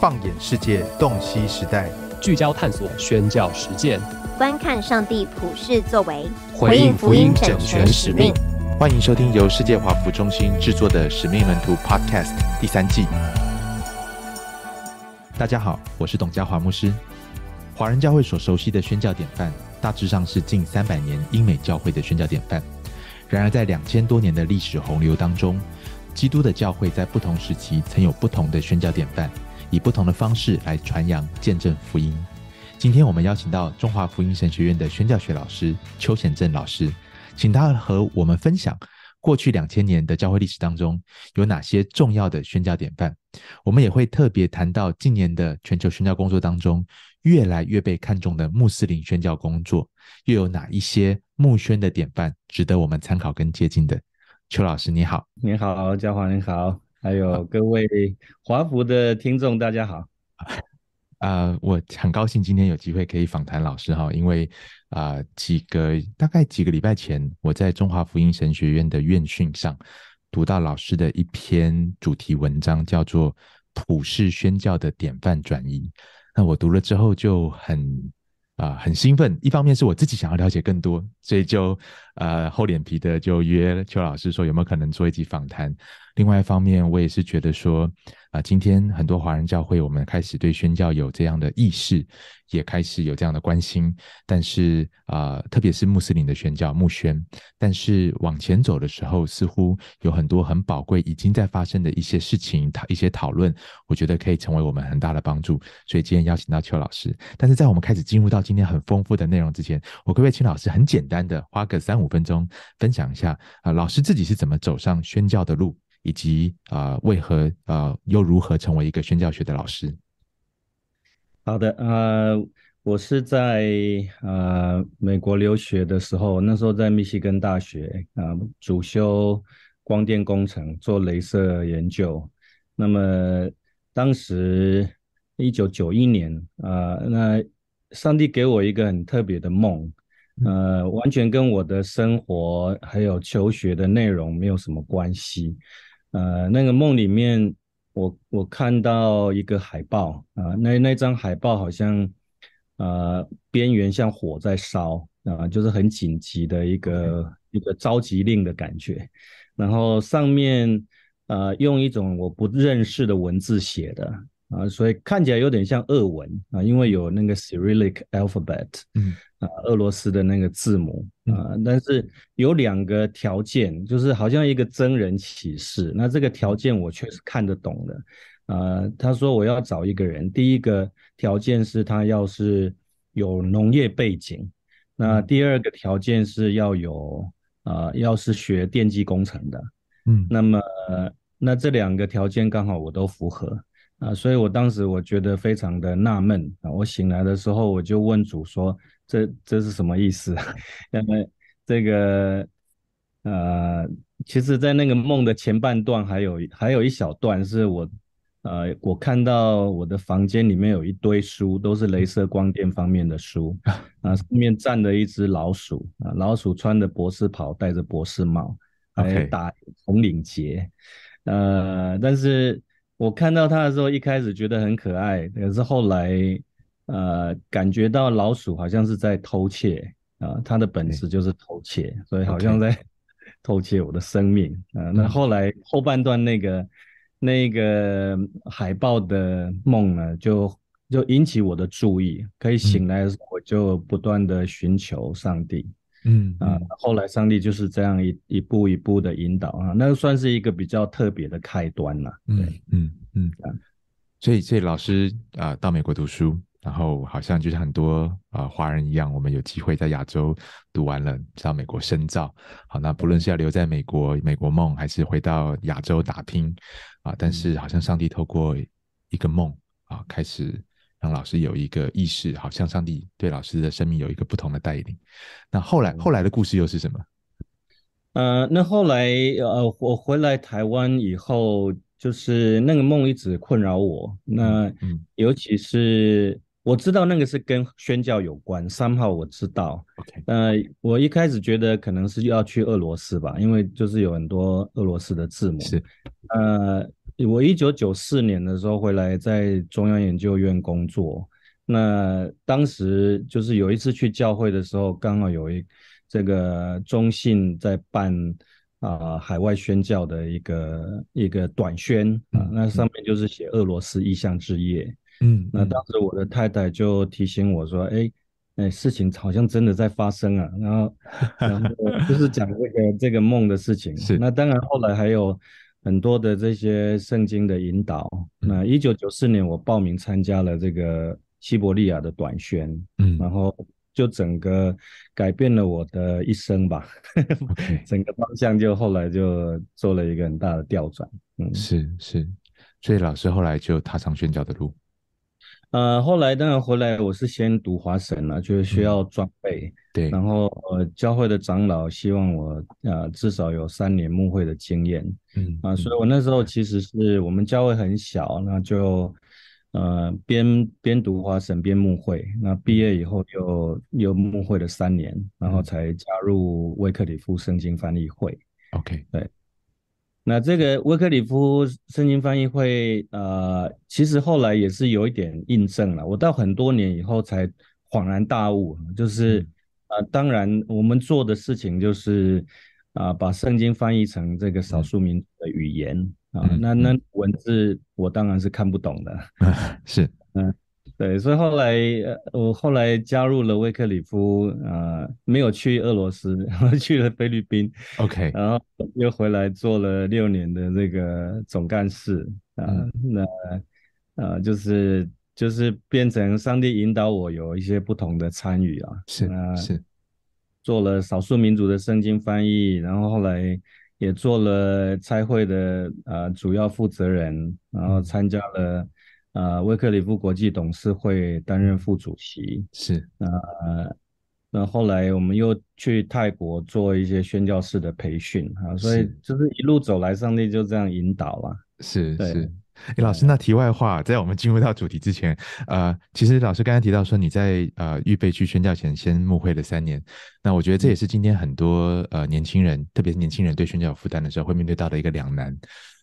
放眼世界，洞悉时代，聚焦探索，宣教实践，观看上帝普世作为，回应福音整全使命。欢迎收听由世界华服中心制作的《使命门徒 Podcast》第三季。大家好，我是董家华牧师。华人教会所熟悉的宣教典范，大致上是近三百年英美教会的宣教典范。然而，在两千多年的历史洪流当中，基督的教会在不同时期曾有不同的宣教典范。以不同的方式来传扬见证福音。今天我们邀请到中华福音神学院的宣教学老师邱显正老师，请他和我们分享过去两千年的教会历史当中有哪些重要的宣教典范。我们也会特别谈到近年的全球宣教工作当中，越来越被看重的穆斯林宣教工作，又有哪一些穆宣的典范值得我们参考跟接近的？邱老师，你好！你好，教皇，你好。还有各位华服的听众，大家好。啊，我很高兴今天有机会可以访谈老师哈，因为啊几个大概几个礼拜前，我在中华福音神学院的院训上读到老师的一篇主题文章，叫做《普世宣教的典范转移》。那我读了之后就很。啊，很兴奋。一方面是我自己想要了解更多，所以就呃厚脸皮的就约邱老师说有没有可能做一集访谈。另外一方面，我也是觉得说。啊，今天很多华人教会，我们开始对宣教有这样的意识，也开始有这样的关心。但是啊，特别是穆斯林的宣教、穆宣，但是往前走的时候，似乎有很多很宝贵、已经在发生的一些事情、一些讨论，我觉得可以成为我们很大的帮助。所以今天邀请到邱老师。但是在我们开始进入到今天很丰富的内容之前，我可不可以请老师很简单的花个三五分钟，分享一下啊，老师自己是怎么走上宣教的路？以及啊，为何啊，又如何成为一个宣教学的老师？好的，呃，我是在呃美国留学的时候，那时候在密西根大学啊，主修光电工程，做镭射研究。那么当时一九九一年啊，那上帝给我一个很特别的梦，呃，完全跟我的生活还有求学的内容没有什么关系。呃，那个梦里面，我我看到一个海报啊，那那张海报好像，呃，边缘像火在烧啊，就是很紧急的一个一个召集令的感觉，然后上面呃用一种我不认识的文字写的。啊，所以看起来有点像俄文啊，因为有那个 Cyrillic alphabet，嗯，啊，俄罗斯的那个字母啊。但是有两个条件，就是好像一个真人启示。那这个条件我确实看得懂的。啊，他说我要找一个人，第一个条件是他要是有农业背景，那第二个条件是要有啊，要是学电机工程的。嗯，那么那这两个条件刚好我都符合。啊，所以我当时我觉得非常的纳闷啊。我醒来的时候，我就问主说：“这这是什么意思？”那 么这个，呃，其实，在那个梦的前半段，还有还有一小段是我，呃，我看到我的房间里面有一堆书，都是镭射光电方面的书啊，上面站着一只老鼠啊，老鼠穿着博士袍，戴着博士帽，还打红领结，呃，但是。我看到它的时候，一开始觉得很可爱，可是后来，呃，感觉到老鼠好像是在偷窃啊，它的本质就是偷窃，所以好像在 偷窃我的生命啊。那后来后半段那个那个海豹的梦呢，就就引起我的注意，可以醒来的时候，我就不断的寻求上帝。嗯啊，后来上帝就是这样一一步一步的引导啊，那算是一个比较特别的开端了。嗯嗯嗯嗯，所以所以老师啊，到美国读书，然后好像就像很多啊华人一样，我们有机会在亚洲读完了，到美国深造。好，那不论是要留在美国，美国梦，还是回到亚洲打拼啊，但是好像上帝透过一个梦啊，开始。让老师有一个意识，好像上帝对老师的生命有一个不同的带领。那后来，后来的故事又是什么？呃，那后来，呃，我回来台湾以后，就是那个梦一直困扰我。那尤其是我知道那个是跟宣教有关。三号我知道。呃，我一开始觉得可能是要去俄罗斯吧，因为就是有很多俄罗斯的字母。是，呃。我一九九四年的时候回来，在中央研究院工作。那当时就是有一次去教会的时候，刚好有一这个中信在办啊海外宣教的一个一个短宣啊。那上面就是写俄罗斯异向之夜。嗯，那当时我的太太就提醒我说：“哎哎，事情好像真的在发生啊。”然后然后就是讲这个这个梦的事情。是。那当然，后来还有。很多的这些圣经的引导，那一九九四年我报名参加了这个西伯利亚的短宣，嗯，然后就整个改变了我的一生吧，整个方向就后来就做了一个很大的调转，嗯，是是，所以老师后来就踏上宣教的路。呃，后来呢？回来我是先读华神了，就是需要装备。对，然后呃，教会的长老希望我，呃，至少有三年牧会的经验。嗯，啊，所以我那时候其实是我们教会很小，那就呃边边读华神边牧会。那毕业以后又又牧会了三年，然后才加入威克里夫圣经翻译会。OK，对。那这个威克里夫圣经翻译会，呃，其实后来也是有一点印证了。我到很多年以后才恍然大悟，就是，呃，当然我们做的事情就是，啊，把圣经翻译成这个少数民族的语言啊，那那文字我当然是看不懂的，是，嗯。对，所以后来我后来加入了威克里夫，啊，没有去俄罗斯，然 后去了菲律宾，OK，然后又回来做了六年的这个总干事，啊，那呃，就是就是变成上帝引导我有一些不同的参与啊，是是，做了少数民族的圣经翻译，然后后来也做了差会的啊主要负责人，然后参加了。呃，威克里夫国际董事会担任副主席，是呃，那后来我们又去泰国做一些宣教士的培训啊，所以就是一路走来，上帝就这样引导了。是，是，哎，老师，那题外话，在我们进入到主题之前，呃，其实老师刚才提到说你在呃预备去宣教前先募会了三年，那我觉得这也是今天很多呃年轻人，特别是年轻人对宣教有负担的时候会面对到的一个两难。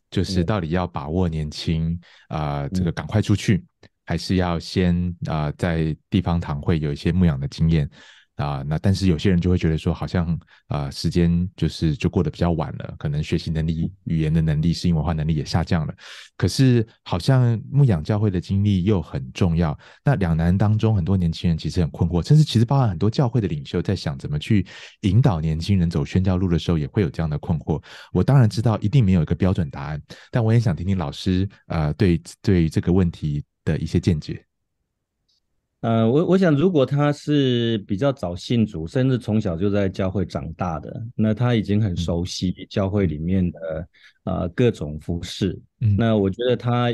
就是到底要把握年轻啊，这个赶快出去，还是要先啊在地方堂会有一些牧养的经验。啊，那但是有些人就会觉得说，好像啊，时间就是就过得比较晚了，可能学习能力、语言的能力、适应文化能力也下降了。可是好像牧养教会的经历又很重要。那两难当中，很多年轻人其实很困惑，甚至其实包含很多教会的领袖在想怎么去引导年轻人走宣教路的时候，也会有这样的困惑。我当然知道一定没有一个标准答案，但我也想听听老师呃对对这个问题的一些见解。呃，我我想，如果他是比较早信主，甚至从小就在教会长大的，那他已经很熟悉教会里面的呃各种服饰。那我觉得他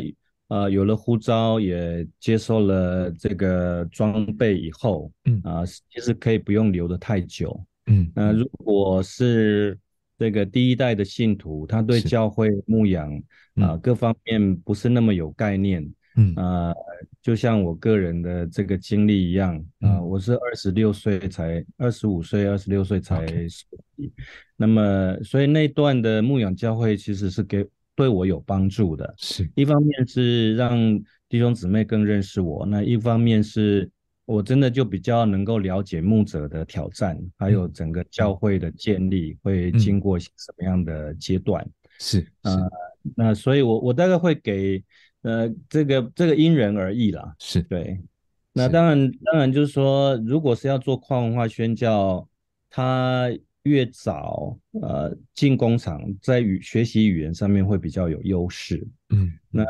呃有了护照，也接受了这个装备以后，嗯、啊其实可以不用留的太久。嗯，那如果是这个第一代的信徒，他对教会牧养啊各方面不是那么有概念。嗯啊，就像我个人的这个经历一样啊，我是二十六岁才，二十五岁、二十六岁才，那么所以那段的牧养教会其实是给对我有帮助的，是一方面是让弟兄姊妹更认识我，那一方面是我真的就比较能够了解牧者的挑战，还有整个教会的建立会经过什么样的阶段，是是，那所以我我大概会给。呃，这个这个因人而异啦，是对。那当然当然就是说，如果是要做跨文化宣教，他越早呃进工厂，在语学习语言上面会比较有优势。嗯，那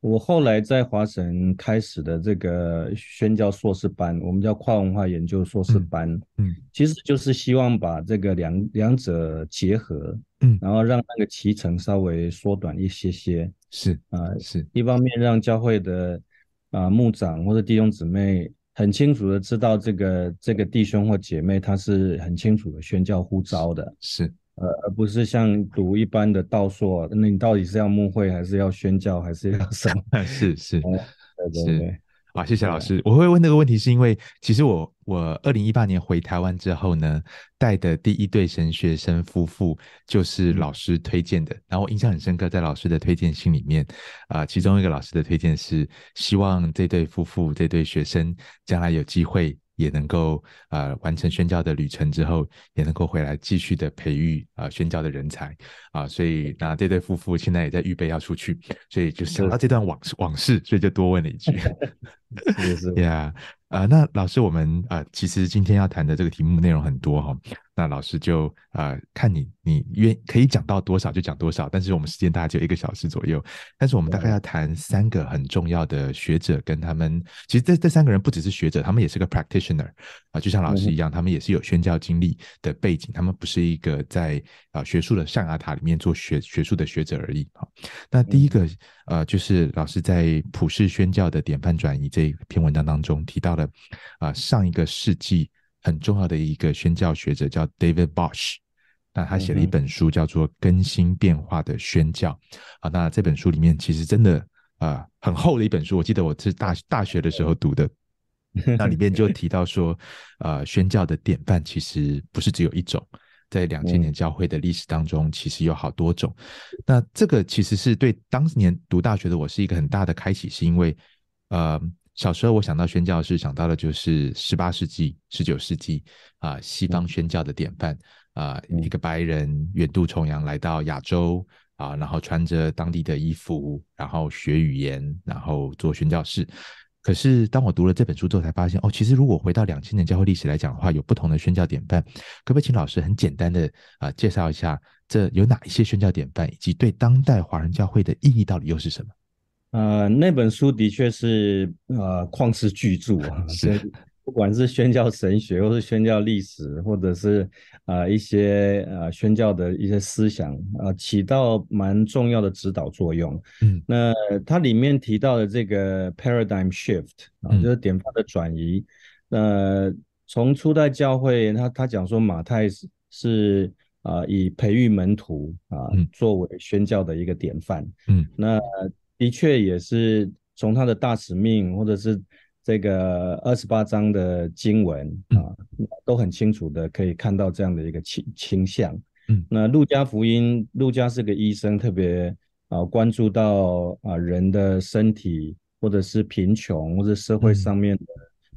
我后来在华神开始的这个宣教硕士班，我们叫跨文化研究硕士班，嗯，其实就是希望把这个两两者结合。然后让那个骑程稍微缩短一些些，是啊，是。一方面让教会的啊牧长或者弟兄姊妹很清楚的知道这个这个弟兄或姐妹他是很清楚的宣教呼召的，是，呃，而不是像读一般的道说，那你到底是要牧会还是要宣教还是要什么？是 是，对对。好，谢谢老师。我会问那个问题，是因为其实我我二零一八年回台湾之后呢，带的第一对神学生夫妇就是老师推荐的。然后我印象很深刻，在老师的推荐信里面，啊，其中一个老师的推荐是希望这对夫妇这对学生将来有机会也能够啊完成宣教的旅程之后，也能够回来继续的培育啊宣教的人才啊。所以那这对夫妇现在也在预备要出去，所以就想到这段往事，往事，所以就多问了一句。也是，呀，啊，那老师，我们啊，其实今天要谈的这个题目内容很多哈。那老师就啊，看你你愿可以讲到多少就讲多少，但是我们时间大概就一个小时左右。但是我们大概要谈三个很重要的学者，跟他们其实这这三个人不只是学者，他们也是个 practitioner 啊，就像老师一样，他们也是有宣教经历的背景，他们不是一个在啊学术的象牙塔里面做学学术的学者而已。哈，那第一个。呃，就是老师在普世宣教的典范转移这一篇文章当中提到了，啊，上一个世纪很重要的一个宣教学者叫 David Bosch，那他写了一本书叫做《更新变化的宣教》啊，那这本书里面其实真的啊很厚的一本书，我记得我是大大学的时候读的，那里面就提到说，啊，宣教的典范其实不是只有一种。在两千年教会的历史当中，其实有好多种。那这个其实是对当年读大学的我是一个很大的开启，是因为，呃，小时候我想到宣教是想到的就是十八世纪、十九世纪啊，西方宣教的典范啊，一个白人远渡重洋来到亚洲啊，然后穿着当地的衣服，然后学语言，然后做宣教士。可是，当我读了这本书之后，才发现哦，其实如果回到两千年教会历史来讲的话，有不同的宣教典范。可不可以请老师很简单的啊介绍一下，这有哪一些宣教典范，以及对当代华人教会的意义到底又是什么？呃，那本书的确是呃旷世巨著啊。不管是宣教神学，或是宣教历史，或者是啊一些啊宣教的一些思想啊，起到蛮重要的指导作用。嗯，那它里面提到的这个 paradigm shift 啊，就是典范的转移。那从初代教会，他他讲说马太是啊以培育门徒啊作为宣教的一个典范。嗯，那的确也是从他的大使命，或者是这个二十八章的经文啊，都很清楚的可以看到这样的一个倾倾向。那路加福音，路加是个医生，特别啊关注到啊人的身体，或者是贫穷或者社会上面的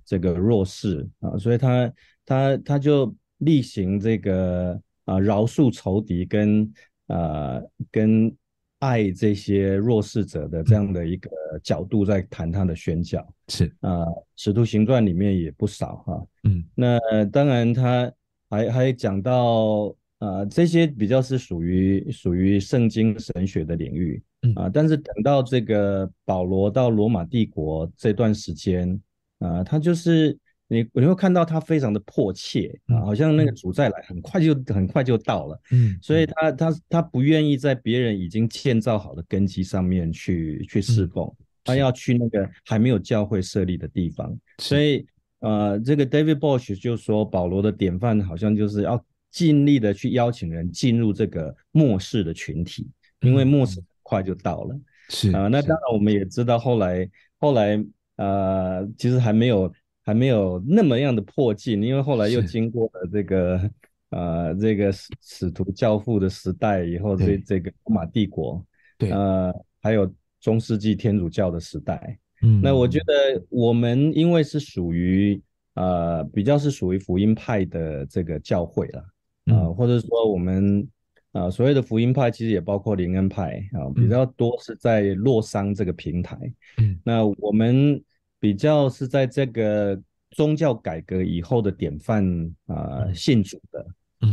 这个弱势啊，所以他他他就例行这个啊饶恕仇敌跟啊跟。爱这些弱势者的这样的一个角度，在谈他的宣教，是啊，《使徒行传》里面也不少哈，嗯，那当然他还还讲到啊，这些比较是属于属于圣经神学的领域啊，但是等到这个保罗到罗马帝国这段时间啊，他就是。你你会看到他非常的迫切啊，好像那个主再来很快就很快就到了，嗯，所以他他他不愿意在别人已经建造好的根基上面去去侍奉，他要去那个还没有教会设立的地方，所以呃，这个 David Bosch 就说保罗的典范好像就是要尽力的去邀请人进入这个末世的群体，因为末世很快就到了，是啊，那当然我们也知道后来后来呃，其实还没有。还没有那么样的破境，因为后来又经过了这个，呃，这个使使徒教父的时代以后，这这个罗马帝国，对，呃，还有中世纪天主教的时代，嗯，那我觉得我们因为是属于呃比较是属于福音派的这个教会了，啊，或者说我们啊所谓的福音派其实也包括灵恩派啊，比较多是在洛桑这个平台，嗯，那我们。比较是在这个宗教改革以后的典范啊，信主的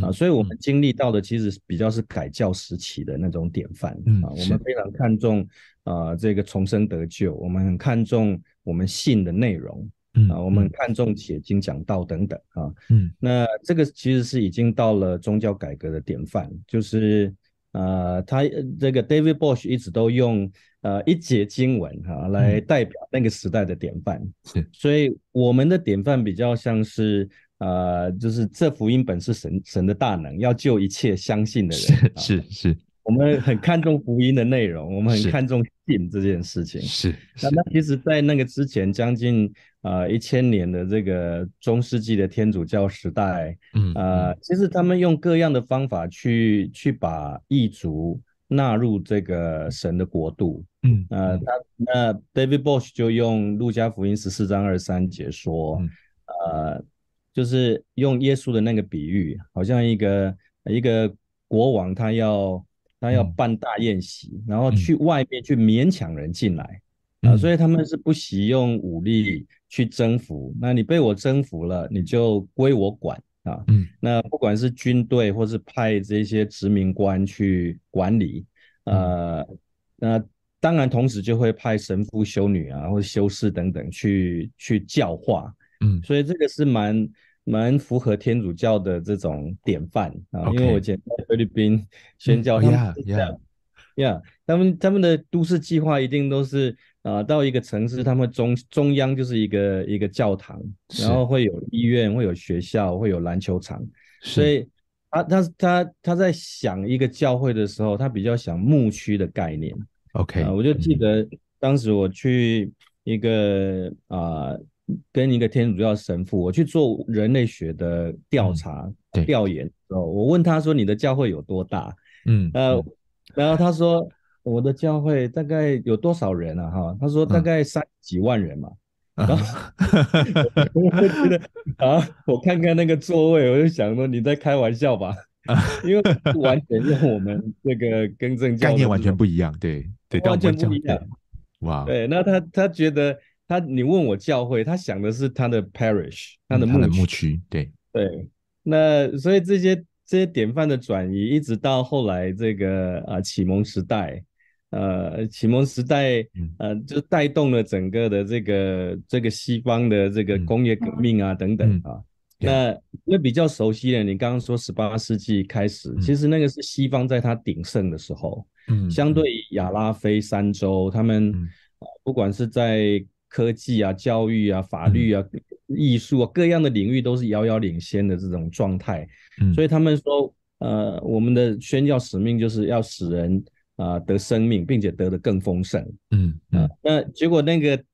啊，所以我们经历到的其实比较是改教时期的那种典范啊，我们非常看重啊，这个重生得救，我们很看重我们信的内容啊，我们看重且经讲道等等啊，嗯，那这个其实是已经到了宗教改革的典范，就是。呃，他这个 David Bosch 一直都用呃一节经文哈来代表那个时代的典范，所以我们的典范比较像是呃，就是这福音本是神神的大能，要救一切相信的人，是是是。我们很看重福音的内容，我们很看重信这件事情。是，那那其实，在那个之前将近呃一千年的这个中世纪的天主教时代，嗯其实他们用各样的方法去去把异族纳入这个神的国度。嗯呃，他那 David Bosch 就用路加福音十四章二三节说，呃，就是用耶稣的那个比喻，好像一个一个国王，他要。他要办大宴席，然后去外面去勉强人进来啊，所以他们是不喜用武力去征服。那你被我征服了，你就归我管啊。嗯，那不管是军队，或是派这些殖民官去管理，呃，那当然同时就会派神父、修女啊，或者修士等等去去教化。嗯，所以这个是蛮。蛮符合天主教的这种典范啊，因为我在菲律宾宣教，Yeah，Yeah，Yeah，他们他们的都市计划一定都是啊，到一个城市，他们中中央就是一个一个教堂，然后会有医院，会有学校，会有篮球场，所以他他他他在想一个教会的时候，他比较想牧区的概念。OK，我就记得当时我去一个啊。跟一个天主教神父，我去做人类学的调查调研的时候，我问他说：“你的教会有多大？”嗯，呃，然后他说：“我的教会大概有多少人啊？”哈，他说：“大概三几万人嘛。”然后我就觉得 啊，我看看那个座位，我就想说你在开玩笑吧，因为完全用我们这个更正教念完全不一样，对对，完全不一样，哇！对，那他他觉得。他，你问我教会，他想的是他的 parish，他的牧区，对对。那所以这些这些典范的转移，一直到后来这个啊启蒙时代，呃启蒙时代呃就带动了整个的这个这个西方的这个工业革命啊等等啊。那因为比较熟悉的，你刚刚说十八世纪开始，其实那个是西方在它鼎盛的时候，嗯，相对亚拉非三洲，他们啊不管是在科技啊，教育啊，法律啊，艺术啊，各样的领域都是遥遥领先的这种状态。所以他们说，呃，我们的宣教使命就是要使人啊得生命，并且得的更丰盛。嗯嗯。那结果那个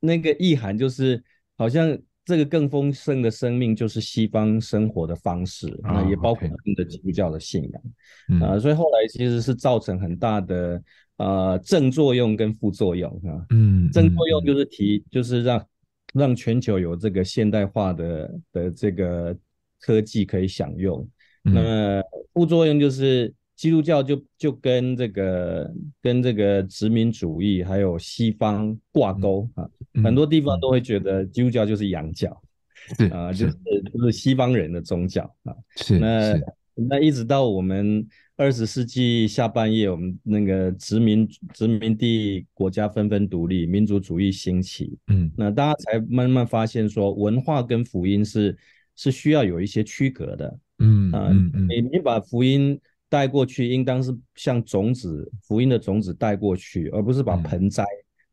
那个意涵就是，好像这个更丰盛的生命就是西方生活的方式啊，也包括他们的基督教的信仰啊。所以后来其实是造成很大的。啊，正作用跟副作用啊，嗯，正作用就是提，就是让让全球有这个现代化的的这个科技可以享用。那么副作用就是基督教就就跟这个跟这个殖民主义还有西方挂钩啊，很多地方都会觉得基督教就是洋教，啊，就是就是西方人的宗教啊，是那那一直到我们。二十世纪下半叶，我们那个殖民殖民地国家纷纷独立，民族主义兴起。嗯，那大家才慢慢发现说，文化跟福音是是需要有一些区隔的。嗯啊，你把福音带过去，应当是像种子，福音的种子带过去，而不是把盆栽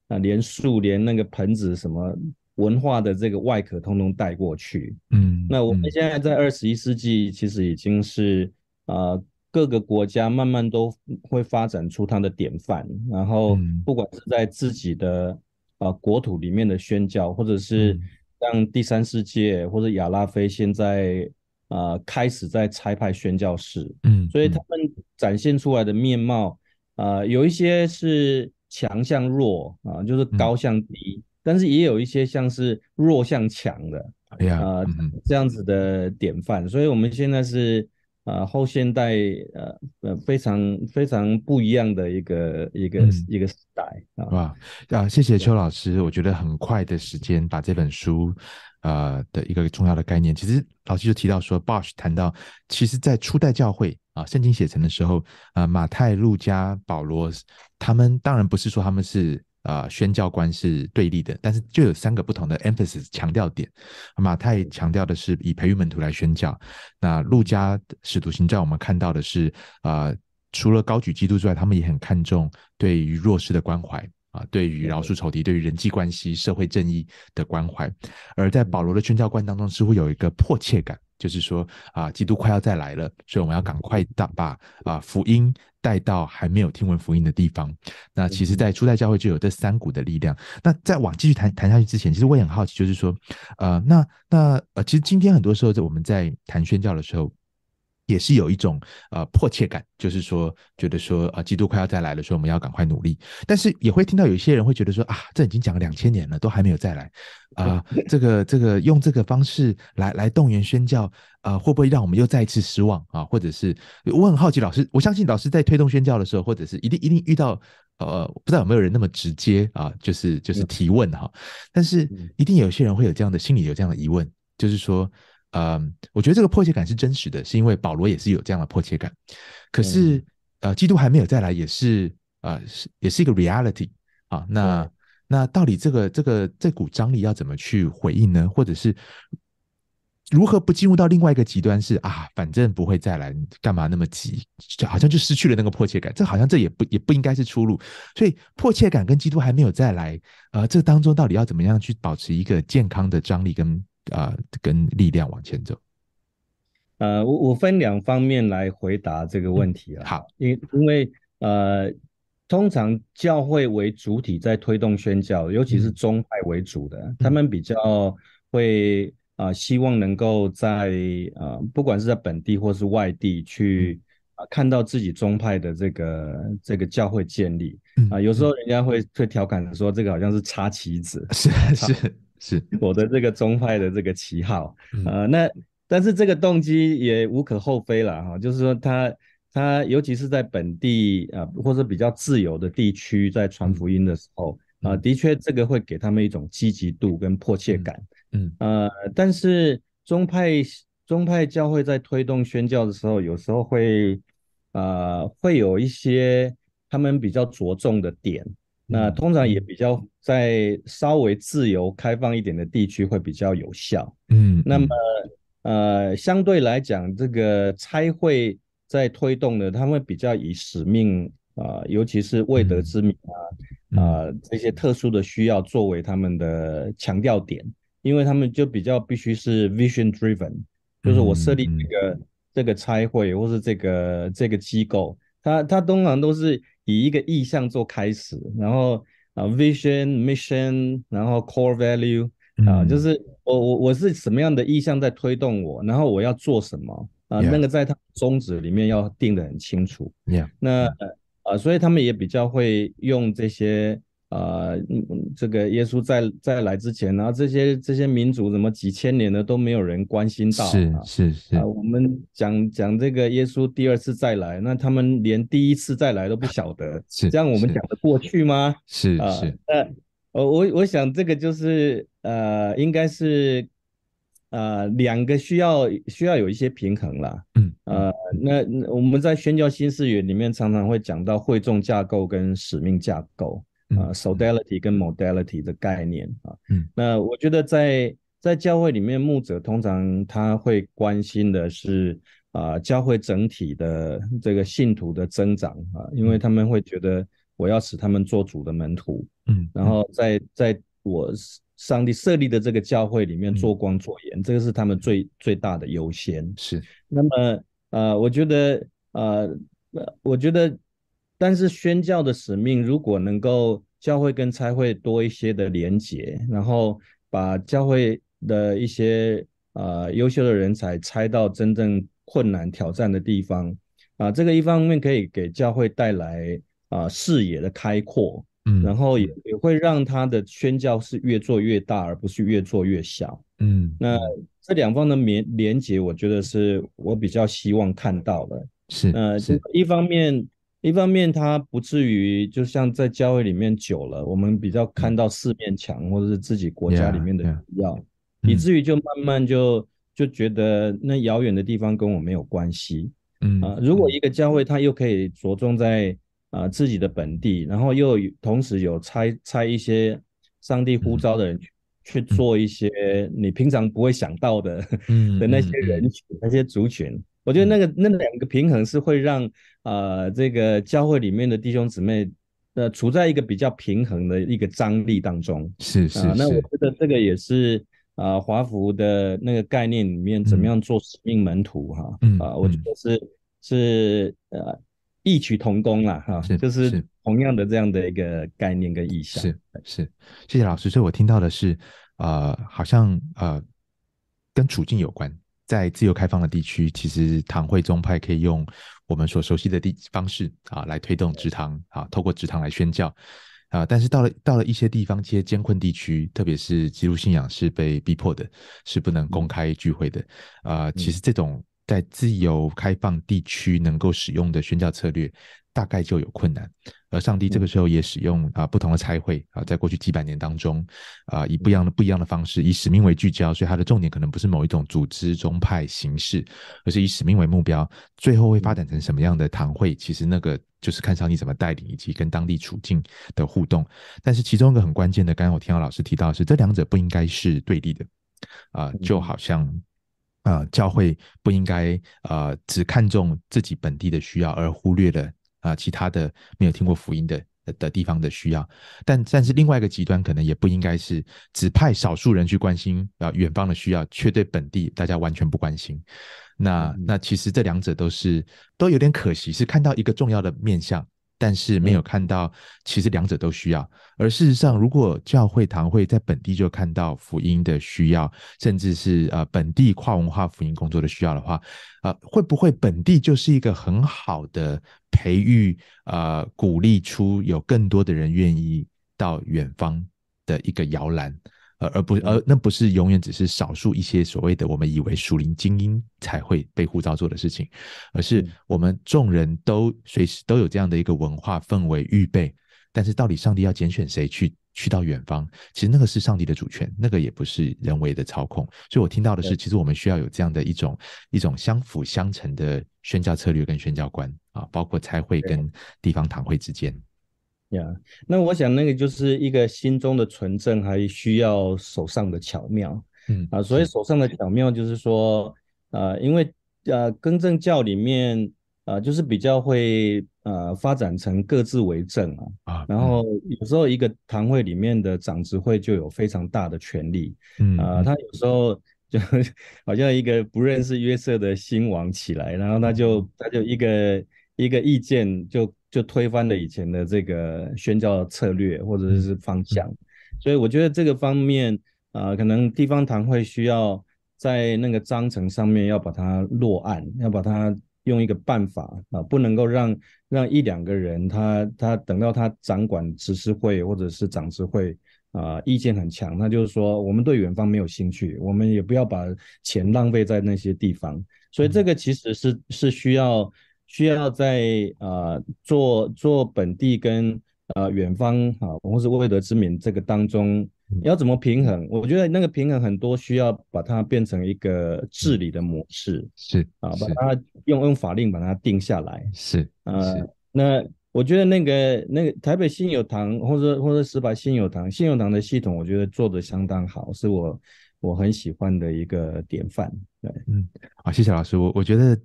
啊，连树连那个盆子什么文化的这个外壳通通带过去。嗯，那我们现在在二十一世纪，其实已经是啊。各个国家慢慢都会发展出它的典范，然后不管是在自己的啊国土里面的宣教，或者是像第三世界或者亚拉非现在啊开始在差派宣教士，嗯，所以他们展现出来的面貌啊，有一些是强向弱啊，就是高向低，但是也有一些像是弱向强的啊这样子的典范，所以我们现在是。啊，后现代，呃，呃非常非常不一样的一个一个一个时代啊！啊，谢谢邱老师，我觉得很快的时间把这本书，呃，的一个重要的概念，其实老师就提到说，Bosch 谈到，其实，在初代教会啊，圣经写成的时候，啊，马太、路加、保罗，他们当然不是说他们是。啊，宣教官是对立的，但是就有三个不同的 emphasis 强调点。马太强调的是以培育门徒来宣教，那路加使徒行传我们看到的是啊，除了高举基督之外，他们也很看重对于弱势的关怀啊，对于饶恕仇敌、对于人际关系、社会正义的关怀。而在保罗的宣教官当中，似乎有一个迫切感，就是说啊，基督快要再来了，所以我们要赶快把把福音。带到还没有听闻福音的地方。那其实，在初代教会就有这三股的力量。那在往继续谈谈下去之前，其实我也很好奇，就是说，呃，那那呃，其实今天很多时候在我们在谈宣教的时候。也是有一种呃迫切感，就是说觉得说啊基督快要再来了，所以我们要赶快努力。但是也会听到有些人会觉得说啊，这已经讲了两千年了，都还没有再来啊。这个这个用这个方式来来动员宣教啊，会不会让我们又再一次失望啊？或者是我很好奇，老师，我相信老师在推动宣教的时候，或者是一定一定遇到呃，不知道有没有人那么直接啊，就是就是提问哈。但是一定有些人会有这样的心里有这样的疑问，就是说。嗯，我觉得这个迫切感是真实的，是因为保罗也是有这样的迫切感。可是，呃，基督还没有再来，也是，呃，是也是一个 reality 啊。那那到底这个这个这股张力要怎么去回应呢？或者是如何不进入到另外一个极端是啊，反正不会再来，干嘛那么急？就好像就失去了那个迫切感，这好像这也不也不应该是出路。所以迫切感跟基督还没有再来，呃，这当中到底要怎么样去保持一个健康的张力跟？啊，跟力量往前走。呃，我我分两方面来回答这个问题啊。好，因因为呃，通常教会为主体在推动宣教，尤其是宗派为主的，他们比较会啊，希望能够在啊，不管是在本地或是外地，去啊看到自己宗派的这个这个教会建立啊。有时候人家会会调侃说，这个好像是插旗子，是是。是 我的这个宗派的这个旗号啊，那但是这个动机也无可厚非了哈，就是说他他尤其是在本地啊或者比较自由的地区在传福音的时候啊，的确这个会给他们一种积极度跟迫切感，嗯呃，但是宗派宗派教会在推动宣教的时候，有时候会呃会有一些他们比较着重的点，那通常也比较。在稍微自由开放一点的地区会比较有效，嗯，那么，呃，相对来讲，这个差会在推动的，他们比较以使命啊，尤其是未得之名啊，啊，这些特殊的需要作为他们的强调点，因为他们就比较必须是 vision driven，就是我设立这个这个差会或是这个这个机构，他他通常都是以一个意向做开始，然后。啊，vision、mission，然后 core value 啊，就是我我我是什么样的意向在推动我，然后我要做什么啊？那个在他宗旨里面要定得很清楚。Yeah，那啊，所以他们也比较会用这些。呃，这个耶稣在再来之前，然后这些这些民族怎么几千年的都没有人关心到？是是是。啊，我们讲讲这个耶稣第二次再来，那他们连第一次再来都不晓得，是这样，我们讲得过去吗？是是。呃，我我想这个就是呃，应该是呃，两个需要需要有一些平衡啦。嗯呃，那我们在宣教新视野里面常常会讲到会众架构跟使命架构。啊 s o d a l i t y 跟 modality 的概念啊，嗯，那我觉得在在教会里面，牧者通常他会关心的是啊，教会整体的这个信徒的增长啊，因为他们会觉得我要使他们做主的门徒，嗯，然后在在我上帝设立的这个教会里面做光做盐，这个是他们最最大的优先是。那么，呃，我觉得，呃，我觉得。但是宣教的使命，如果能够教会跟差会多一些的联结，然后把教会的一些呃优秀的人才拆到真正困难挑战的地方，啊，这个一方面可以给教会带来啊视野的开阔，嗯，然后也也会让他的宣教是越做越大，而不是越做越小，嗯，那这两方的联联结，我觉得是我比较希望看到的，是，呃，一方面。一方面，他不至于就像在教会里面久了，我们比较看到四面墙或者是自己国家里面的需要，以至于就慢慢就就觉得那遥远的地方跟我没有关系。嗯啊，如果一个教会他又可以着重在啊自己的本地，然后又同时有差差一些上帝呼召的人去做一些你平常不会想到的 的那些人群、那些族群。我觉得那个那两个平衡是会让呃这个教会里面的弟兄姊妹呃处在一个比较平衡的一个张力当中，是是。那我觉得这个也是呃华福的那个概念里面怎么样做使命门徒哈，嗯啊我觉得是是呃异曲同工啦哈，就是同样的这样的一个概念跟意向。是是，谢谢老师。所以我听到的是啊，好像呃跟处境有关。在自由开放的地区，其实堂会宗派可以用我们所熟悉的地方式啊，来推动直堂啊，透过直堂来宣教啊。但是到了到了一些地方，一些艰困地区，特别是基督信仰是被逼迫的，是不能公开聚会的啊。其实这种在自由开放地区能够使用的宣教策略，大概就有困难。而上帝这个时候也使用啊不同的差会啊，在过去几百年当中啊，以不一样的不一样的方式，以使命为聚焦，所以它的重点可能不是某一种组织宗派形式，而是以使命为目标，最后会发展成什么样的堂会，其实那个就是看上帝怎么带领以及跟当地处境的互动。但是其中一个很关键的，刚刚我听到老师提到是这两者不应该是对立的啊，就好像啊教会不应该啊只看重自己本地的需要而忽略了。啊，其他的没有听过福音的的地方的需要，但但是另外一个极端可能也不应该是只派少数人去关心啊远方的需要，却对本地大家完全不关心。那那其实这两者都是都有点可惜，是看到一个重要的面向。但是没有看到，其实两者都需要。而事实上，如果教会堂会在本地就看到福音的需要，甚至是啊本地跨文化福音工作的需要的话，呃，会不会本地就是一个很好的培育啊，鼓励出有更多的人愿意到远方的一个摇篮？而而不而那不是永远只是少数一些所谓的我们以为属灵精英才会被呼召做的事情，而是我们众人都随时都有这样的一个文化氛围预备。但是到底上帝要拣选谁去去到远方，其实那个是上帝的主权，那个也不是人为的操控。所以，我听到的是，其实我们需要有这样的一种一种相辅相成的宣教策略跟宣教观啊，包括差会跟地方堂会之间。呀，那我想那个就是一个心中的纯正，还需要手上的巧妙，嗯啊，所以手上的巧妙就是说，呃，因为呃，更正教里面啊，就是比较会呃发展成各自为政啊，啊，然后有时候一个堂会里面的长执会就有非常大的权力，嗯啊，他有时候就好像一个不认识约瑟的新王起来，然后他就他就一个一个意见就。就推翻了以前的这个宣教策略或者是方向，所以我觉得这个方面啊，可能地方堂会需要在那个章程上面要把它落案，要把它用一个办法啊，不能够让让一两个人他他等到他掌管执事会或者是长执会啊，意见很强，那就是说我们对远方没有兴趣，我们也不要把钱浪费在那些地方，所以这个其实是是需要。需要在啊做做本地跟啊远方哈，或是未得之名这个当中，要怎么平衡？我觉得那个平衡很多需要把它变成一个治理的模式，是啊，把它用用法令把它定下来，是啊。那我觉得那个那个台北信友堂或者或者石牌信友堂，信友堂的系统我觉得做的相当好，是我我很喜欢的一个典范。对，嗯，好，谢谢老师，我我觉得。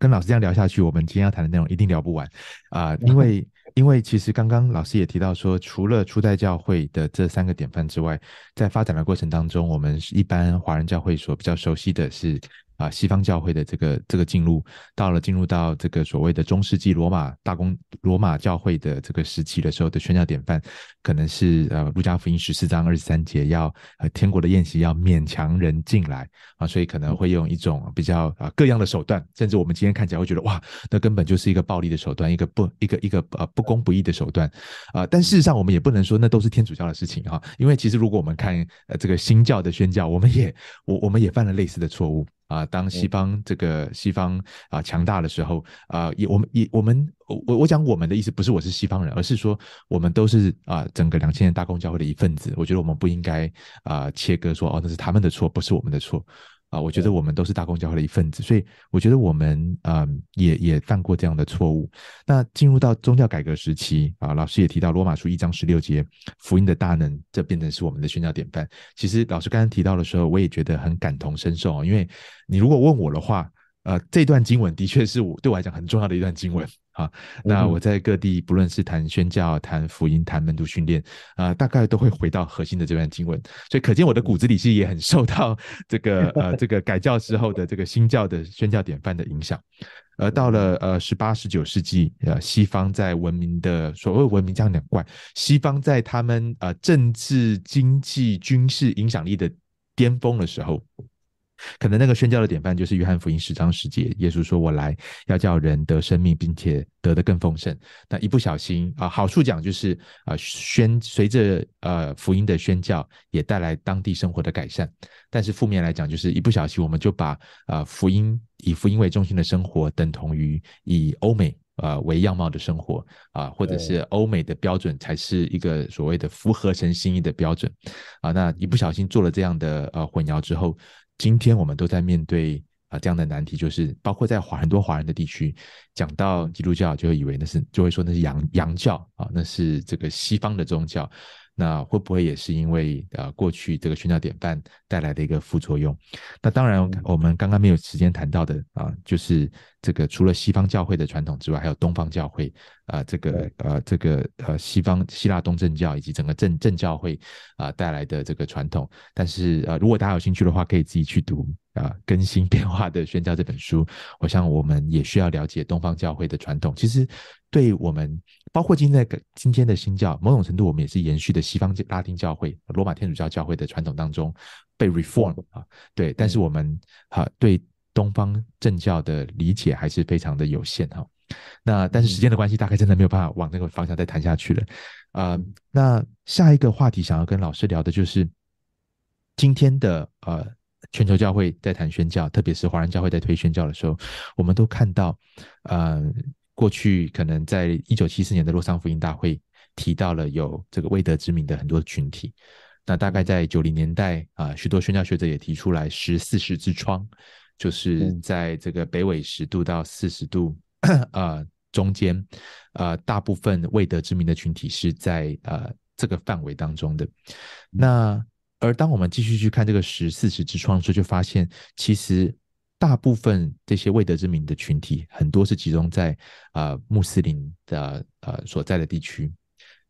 跟老师这样聊下去，我们今天要谈的内容一定聊不完啊！因为，因为其实刚刚老师也提到说，除了初代教会的这三个典范之外，在发展的过程当中，我们一般华人教会所比较熟悉的是。啊，西方教会的这个这个进入，到了进入到这个所谓的中世纪罗马大公罗马教会的这个时期的时候的宣教典范，可能是呃《路加福音》十四章二十三节，要呃天国的宴席要勉强人进来啊，所以可能会用一种比较啊各样的手段，甚至我们今天看起来会觉得哇，那根本就是一个暴力的手段，一个不一个一个呃不公不义的手段啊。但事实上，我们也不能说那都是天主教的事情哈，因为其实如果我们看呃这个新教的宣教，我们也我我们也犯了类似的错误。啊，当西方这个西方啊强大的时候啊，也我们也我们我我讲我们的意思不是我是西方人，而是说我们都是啊整个两千年大公教会的一份子。我觉得我们不应该啊切割说哦那是他们的错，不是我们的错。啊，我觉得我们都是大公教会的一份子，所以我觉得我们啊也也犯过这样的错误。那进入到宗教改革时期啊，老师也提到《罗马书》一章十六节，福音的大能，这变成是我们的宣教典范。其实老师刚刚提到的时候，我也觉得很感同身受，因为你如果问我的话。呃，这段经文的确是我对我来讲很重要的一段经文啊。那我在各地不论是谈宣教、谈福音、谈门徒训练啊，大概都会回到核心的这段经文。所以，可见我的骨子里是也很受到这个呃这个改教之后的这个新教的宣教典范的影响。而到了呃十八十九世纪，呃，西方在文明的所谓文明，这样讲怪，西方在他们呃政治、经济、军事影响力的巅峰的时候。可能那个宣教的典范就是《约翰福音》十章十节，耶稣说：“我来要叫人得生命，并且得的更丰盛。”那一不小心啊，好处讲就是啊，宣随着呃福音的宣教，也带来当地生活的改善。但是负面来讲，就是一不小心，我们就把啊福音以福音为中心的生活，等同于以欧美啊为样貌的生活啊，或者是欧美的标准才是一个所谓的符合神心意的标准啊。那一不小心做了这样的呃混淆之后。今天我们都在面对啊这样的难题，就是包括在华人多华人的地区，讲到基督教就以为那是就会说那是洋洋教啊，那是这个西方的宗教。那会不会也是因为呃过去这个宣教典范带来的一个副作用？那当然，我们刚刚没有时间谈到的啊，就是这个除了西方教会的传统之外，还有东方教会啊，这个呃，这个呃，西方希腊东正教以及整个正正教会啊带来的这个传统。但是呃，如果大家有兴趣的话，可以自己去读啊《更新变化的宣教》这本书。我想我们也需要了解东方教会的传统，其实对我们。包括今天的今天的新教，某种程度我们也是延续的西方拉丁教会、罗马天主教教会的传统当中被 reform 啊，对，但是我们哈对东方正教的理解还是非常的有限哈。那但是时间的关系，大概真的没有办法往那个方向再谈下去了啊。那下一个话题想要跟老师聊的就是今天的呃全球教会在谈宣教，特别是华人教会在推宣教的时候，我们都看到呃。过去可能在一九七四年的洛桑福音大会提到了有这个未得知名的很多群体，那大概在九零年代啊，许多宣教学者也提出来十四十之窗，就是在这个北纬十度到四十度 啊中间，呃，大部分未得知名的群体是在呃这个范围当中的。那而当我们继续去看这个十四十之窗的时，候，就发现其实。大部分这些未得之名的群体，很多是集中在啊穆斯林的呃所在的地区。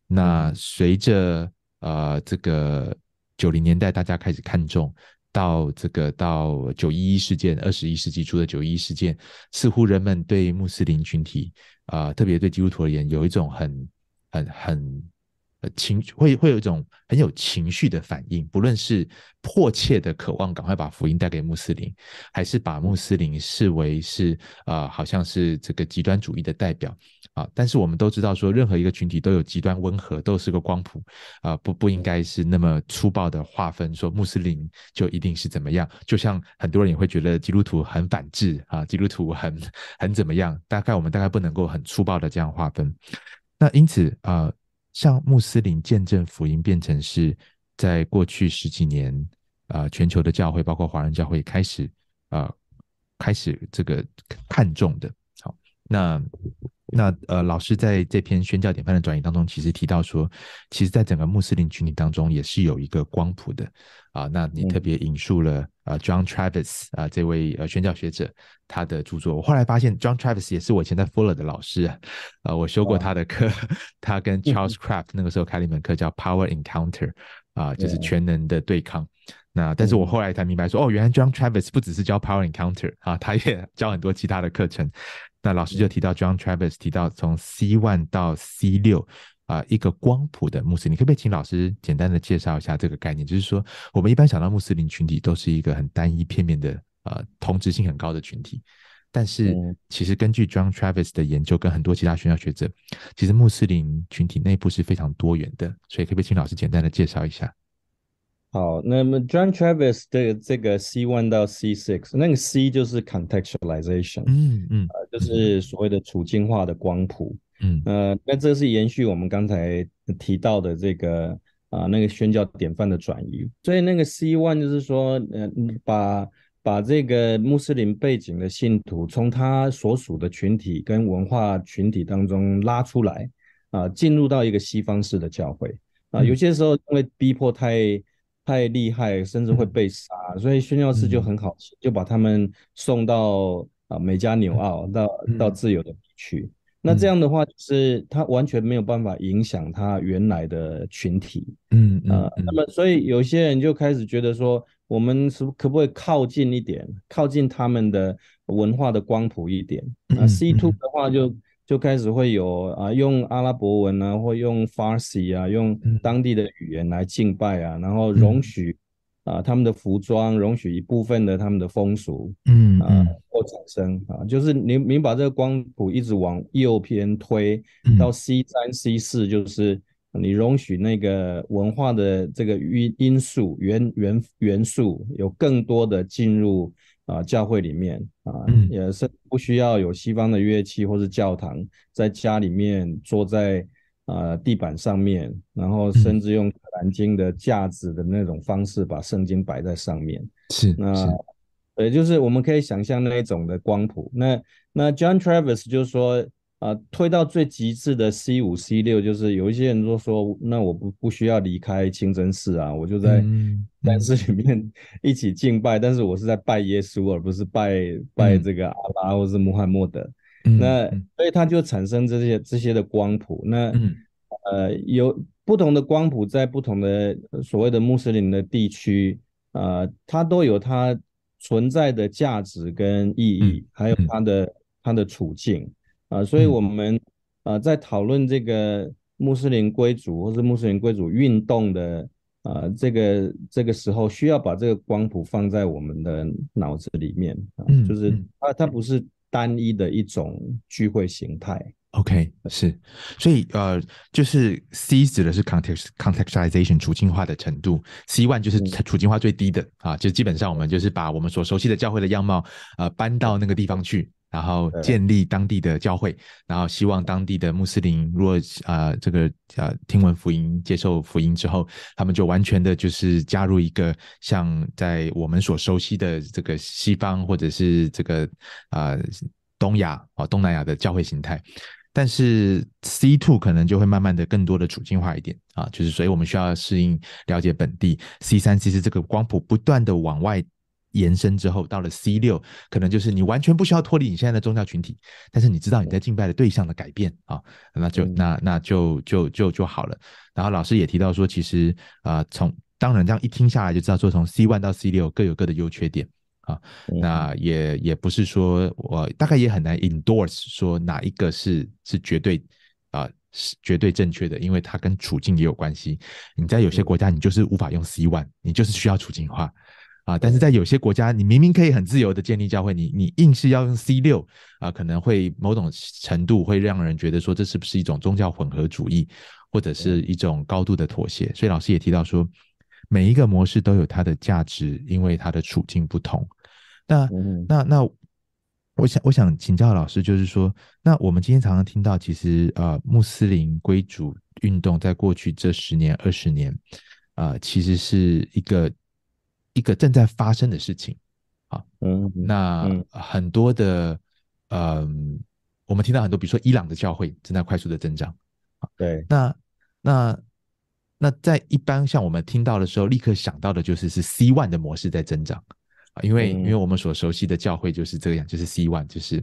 那随着啊这个九零年代大家开始看重，到这个到九一一事件，二十一世纪初的九一一事件，似乎人们对穆斯林群体啊，特别对基督徒而言，有一种很很很。情会会有一种很有情绪的反应，不论是迫切的渴望赶快把福音带给穆斯林，还是把穆斯林视为是啊，好像是这个极端主义的代表啊。但是我们都知道，说任何一个群体都有极端温和，都是个光谱啊，不不应该是那么粗暴的划分，说穆斯林就一定是怎么样。就像很多人也会觉得基督徒很反智啊，基督徒很很怎么样。大概我们大概不能够很粗暴的这样划分。那因此啊。像穆斯林见证福音变成是在过去十几年，呃，全球的教会包括华人教会开始，呃，开始这个看重的。好，那。那呃，老师在这篇宣教典范的转移当中，其实提到说，其实在整个穆斯林群体当中也是有一个光谱的啊。那你特别引述了啊，John Travis 啊这位呃宣教学者他的著作。我后来发现 John Travis 也是我以前在 Fuller 的老师啊，我修过他的课。他跟 Charles Craft 那个时候开了一门课叫 Power Encounter 啊，就是全能的对抗。那但是我后来才明白说，哦，原来 John Travis 不只是教 Power Encounter 啊，他也教很多其他的课程。那老师就提到 John Travis 提到从 C one 到 C 六啊一个光谱的穆斯，你可不可以请老师简单的介绍一下这个概念？就是说我们一般想到穆斯林群体都是一个很单一片面的呃，同质性很高的群体，但是其实根据 John Travis 的研究跟很多其他学校学者，其实穆斯林群体内部是非常多元的，所以可不可以请老师简单的介绍一下？好，那么 John Travis 的这个 C one 到 C six，那个 C 就是 contextualization，嗯嗯，呃，就是所谓的处境化的光谱，嗯呃，那这是延续我们刚才提到的这个啊，那个宣教典范的转移。所以那个 C one 就是说，呃，把把这个穆斯林背景的信徒从他所属的群体跟文化群体当中拉出来，啊，进入到一个西方式的教会，啊，有些时候因为逼迫太。太厉害，甚至会被杀，所以宣教士就很好，就把他们送到啊美加纽澳到到自由的地区。那这样的话，就是他完全没有办法影响他原来的群体。嗯啊，那么所以有些人就开始觉得说，我们是可不可以靠近一点，靠近他们的文化的光谱一点？那 C two 的话就。就开始会有啊，用阿拉伯文啊，或用 Farsi 啊，用当地的语言来敬拜啊，然后容许啊他们的服装，容许一部分的他们的风俗，嗯啊，或产生啊，就是你你把这个光谱一直往右偏推到 C 三 C 四，就是你容许那个文化的这个因因素元元元素有更多的进入。啊，教会里面啊，也是不需要有西方的乐器，或是教堂，在家里面坐在呃地板上面，然后甚至用《蓝经》的架子的那种方式，把《圣经》摆在上面，是那，也就是我们可以想象那一种的光谱。那那 John Travis 就是说。啊，推到最极致的 C 五 C 六，就是有一些人都说，那我不不需要离开清真寺啊，我就在寺 里面一起敬拜，但是我是在拜耶稣，而不是拜拜这个阿拉或是穆罕默德。那所以它就产生这些这些的光谱。那呃，有不同的光谱在不同的所谓的穆斯林的地区啊，它都有它存在的价值跟意义，还有它的它的处境。啊，所以我们，呃，在讨论这个穆斯林贵族或是穆斯林贵族运动的，呃，这个这个时候需要把这个光谱放在我们的脑子里面，啊、就是它它不是单一的一种聚会形态。OK，是，所以呃，就是 C 指的是 context contextualization 处境化的程度，C one 就是处境化最低的啊，就基本上我们就是把我们所熟悉的教会的样貌，呃，搬到那个地方去。然后建立当地的教会，然后希望当地的穆斯林，如果啊这个呃听闻福音、接受福音之后，他们就完全的就是加入一个像在我们所熟悉的这个西方或者是这个啊东亚啊东南亚的教会形态。但是 C two 可能就会慢慢的更多的处境化一点啊，就是所以我们需要适应、了解本地。C 三其实这个光谱不断的往外。延伸之后到了 C 六，可能就是你完全不需要脱离你现在的宗教群体，但是你知道你在敬拜的对象的改变啊，那就那那就就就就好了。然后老师也提到说，其实啊，从当然这样一听下来就知道，说从 C one 到 C 六各有各的优缺点啊。那也也不是说，我大概也很难 endorse 说哪一个是是绝对啊是绝对正确的，因为它跟处境也有关系。你在有些国家，你就是无法用 C one，你就是需要处境化。啊，但是在有些国家，你明明可以很自由的建立教会，你你硬是要用 C 六啊，可能会某种程度会让人觉得说，这是不是一种宗教混合主义，或者是一种高度的妥协？所以老师也提到说，每一个模式都有它的价值，因为它的处境不同。那那那，我想我想请教老师，就是说，那我们今天常常听到，其实啊，穆斯林归主运动在过去这十年二十年啊，其实是一个。一个正在发生的事情，啊。嗯，那很多的，嗯，我们听到很多，比如说伊朗的教会正在快速的增长，啊，对，那那那在一般像我们听到的时候，立刻想到的就是是 C one 的模式在增长。啊，因为因为我们所熟悉的教会就是这样，就是 C one，就是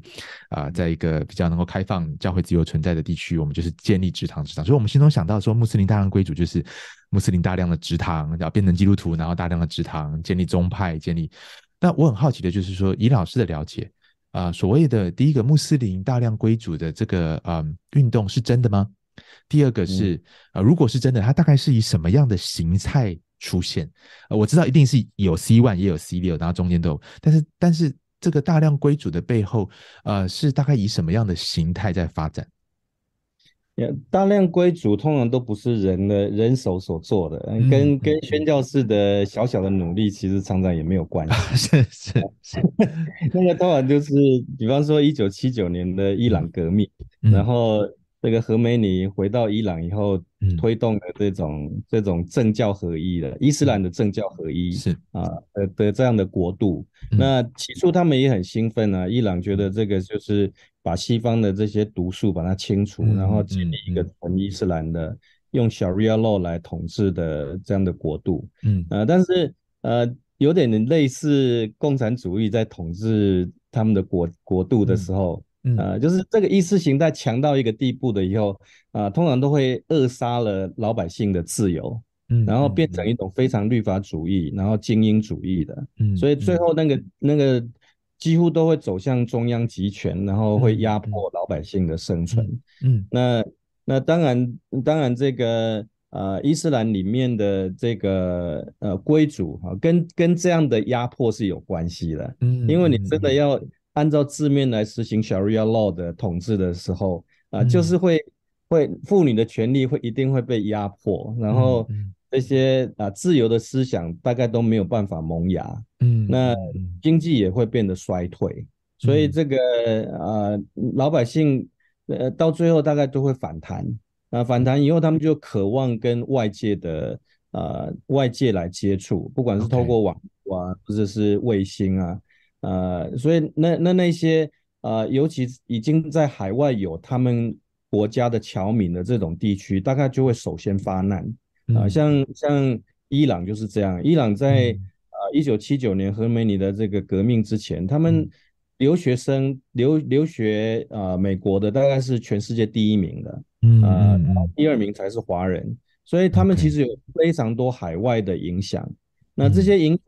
啊，在一个比较能够开放教会自由存在的地区，我们就是建立职堂职堂。所以，我们心中想到说，穆斯林大量归主就是穆斯林大量的职堂，然后变成基督徒，然后大量的职堂建立宗派，建立。那我很好奇的就是说，以老师的了解啊，所谓的第一个穆斯林大量归主的这个啊运动是真的吗？第二个是啊，如果是真的，它大概是以什么样的形态？出现，我知道一定是有 C one 也有 C 六，然后中间都有，但是但是这个大量归主的背后，呃，是大概以什么样的形态在发展？大量归主通常都不是人的人手所做的，跟跟宣教士的小小的努力其实常常也没有关系。是是 是，那个当然就是比方说一九七九年的伊朗革命，然后。这个何梅尼回到伊朗以后，推动了这种这种政教合一的伊斯兰的政教合一，是啊，的的这样的国度。那起初他们也很兴奋啊，伊朗觉得这个就是把西方的这些毒素把它清除，然后建立一个纯伊斯兰的，用小 real law 来统治的这样的国度。嗯啊，但是呃，有点类似共产主义在统治他们的国国度的时候。呃，就是这个意识形态强到一个地步的以后，啊，通常都会扼杀了老百姓的自由，嗯，然后变成一种非常律法主义，然后精英主义的，嗯，所以最后那个那个几乎都会走向中央集权，然后会压迫老百姓的生存，嗯，那那当然当然这个呃伊斯兰里面的这个呃贵族哈，跟跟这样的压迫是有关系的，嗯，因为你真的要。按照字面来实行 Sharia law 的统治的时候啊，就是会会妇女的权利会一定会被压迫，然后这些啊自由的思想大概都没有办法萌芽，嗯，那经济也会变得衰退，所以这个啊老百姓呃到最后大概都会反弹，那反弹以后他们就渴望跟外界的啊外界来接触，不管是透过网络啊或者是卫星啊。呃，所以那那那些呃，尤其已经在海外有他们国家的侨民的这种地区，大概就会首先发难啊。像像伊朗就是这样，伊朗在呃一九七九年和美尼的这个革命之前，他们留学生留留学啊美国的大概是全世界第一名的，呃，第二名才是华人，所以他们其实有非常多海外的影响。那这些影响。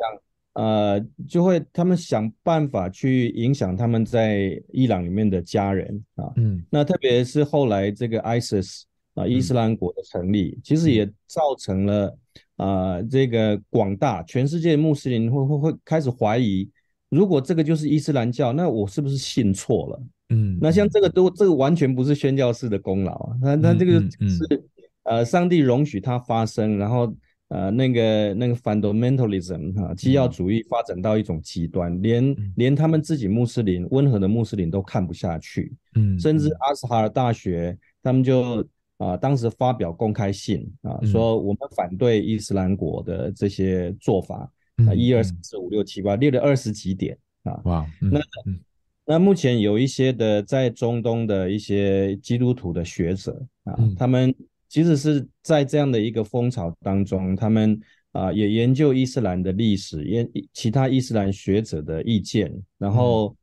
呃，就会他们想办法去影响他们在伊朗里面的家人啊，嗯，那特别是后来这个 ISIS 啊伊斯兰国的成立，其实也造成了啊这个广大全世界穆斯林会会会开始怀疑，如果这个就是伊斯兰教，那我是不是信错了？嗯，那像这个都这个完全不是宣教士的功劳那那这个是呃上帝容许它发生，然后。呃，那个那个 fundamentalism 哈，基要主义发展到一种极端，连连他们自己穆斯林，温和的穆斯林都看不下去。嗯，甚至阿斯哈尔大学，他们就啊，当时发表公开信啊，说我们反对伊斯兰国的这些做法。嗯，一二三四五六七八，列了二十几点啊。哇，那那目前有一些的在中东的一些基督徒的学者啊，他们。即使是在这样的一个风潮当中，他们啊也研究伊斯兰的历史，研其他伊斯兰学者的意见，然后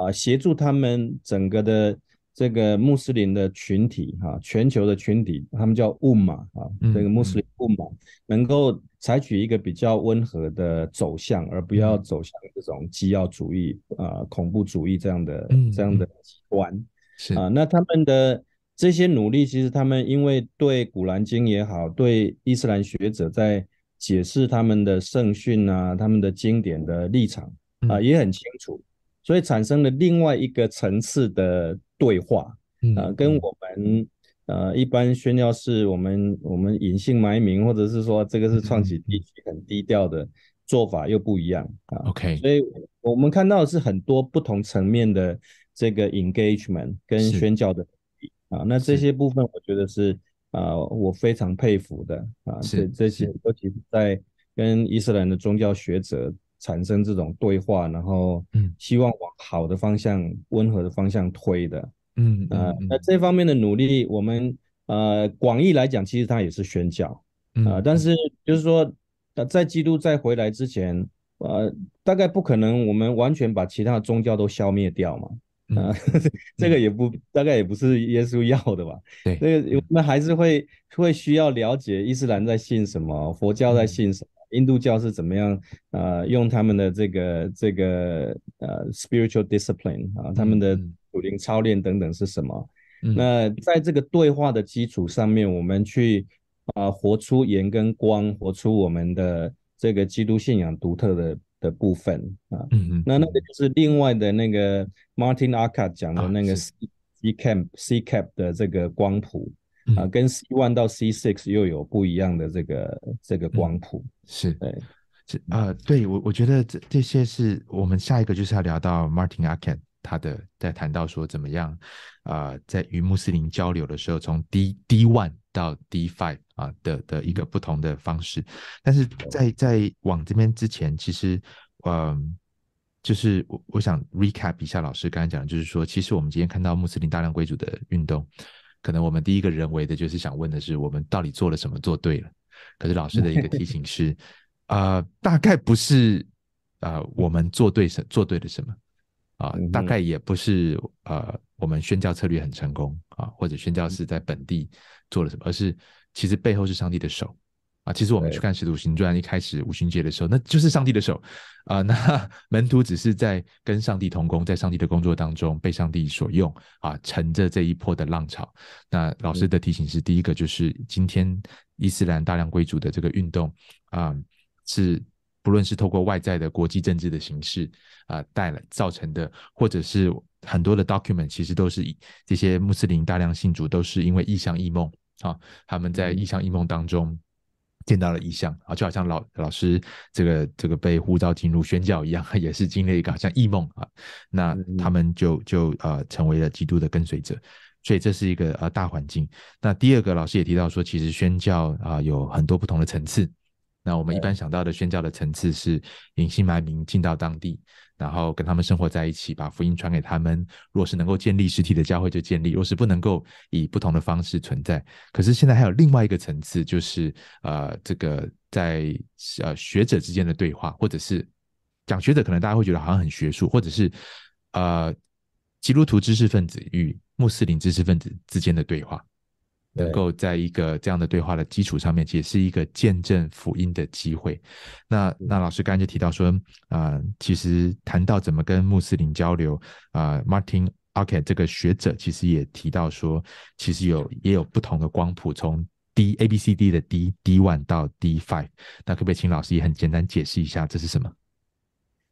啊协助他们整个的这个穆斯林的群体哈，全球的群体，他们叫乌马啊，这个穆斯林乌马能够采取一个比较温和的走向，而不要走向这种激要主义啊、恐怖主义这样的这样的极端。是啊，那他们的。这些努力，其实他们因为对《古兰经》也好，对伊斯兰学者在解释他们的圣训啊、他们的经典的立场啊，也很清楚，所以产生了另外一个层次的对话啊，跟我们呃一般宣教是我们我们隐姓埋名，或者是说这个是创起地区很低调的做法又不一样啊。OK，所以我们看到的是很多不同层面的这个 engagement 跟宣教的。啊，那这些部分我觉得是啊，我非常佩服的啊。这这些尤其是在跟伊斯兰的宗教学者产生这种对话，然后希望往好的方向、温和的方向推的，嗯啊。那这方面的努力，我们呃广义来讲，其实它也是宣教啊。但是就是说，在基督再回来之前，呃，大概不可能我们完全把其他宗教都消灭掉嘛。啊，这个也不大概也不是耶稣要的吧？对，那个那还是会会需要了解伊斯兰在信什么，佛教在信什么，印度教是怎么样？呃，用他们的这个这个呃 spiritual discipline 啊，他们的苦灵操练等等是什么？那在这个对话的基础上面，我们去啊活出盐跟光，活出我们的这个基督信仰独特的。的部分啊，嗯嗯。那那个就是另外的那个 Martin Arkad 讲的那个 C C Cap C Cap 的这个光谱啊，跟 C One 到 C Six 又有不一样的这个这个光谱，是对，这啊，对我我觉得这这些是我们下一个就是要聊到 Martin Arkad 他的在谈到说怎么样啊，在与穆斯林交流的时候，从 D D One 到 D Five。啊的的一个不同的方式，但是在在往这边之前，其实嗯，就是我我想 recap 一下老师刚才讲，就是说，其实我们今天看到穆斯林大量贵族的运动，可能我们第一个人为的就是想问的是，我们到底做了什么做对了？可是老师的一个提醒 是，啊，大概不是啊，我们做对什做对了什么啊，大概也不是啊，我们宣教策略很成功啊，或者宣教是在本地做了什么，而是。其实背后是上帝的手啊！其实我们去看《使徒行传》一开始五旬节的时候，那就是上帝的手啊！那门徒只是在跟上帝同工，在上帝的工作当中被上帝所用啊，乘着这一波的浪潮。那老师的提醒是：第一个就是今天伊斯兰大量贵族的这个运动啊，是不论是透过外在的国际政治的形式啊带来造成的，或者是很多的 document 其实都是以这些穆斯林大量信主都是因为异象异梦。啊，他们在异乡异梦当中见到了异象啊，就好像老老师这个这个被护照进入宣教一样，也是经历一个像异梦啊。那他们就就呃成为了基督的跟随者，所以这是一个呃大环境。那第二个老师也提到说，其实宣教啊有很多不同的层次。那我们一般想到的宣教的层次是隐姓埋名进到当地。然后跟他们生活在一起，把福音传给他们。若是能够建立实体的教会，就建立；若是不能够，以不同的方式存在。可是现在还有另外一个层次，就是呃，这个在呃学者之间的对话，或者是讲学者，可能大家会觉得好像很学术，或者是呃，基督徒知识分子与穆斯林知识分子之间的对话。能够在一个这样的对话的基础上面，也是一个见证福音的机会。那那老师刚才就提到说，啊，其实谈到怎么跟穆斯林交流啊，Martin o k e 这个学者其实也提到说，其实有也有不同的光谱，从 D A B C D 的 DD One 到 D Five。那可不可以请老师也很简单解释一下这是什么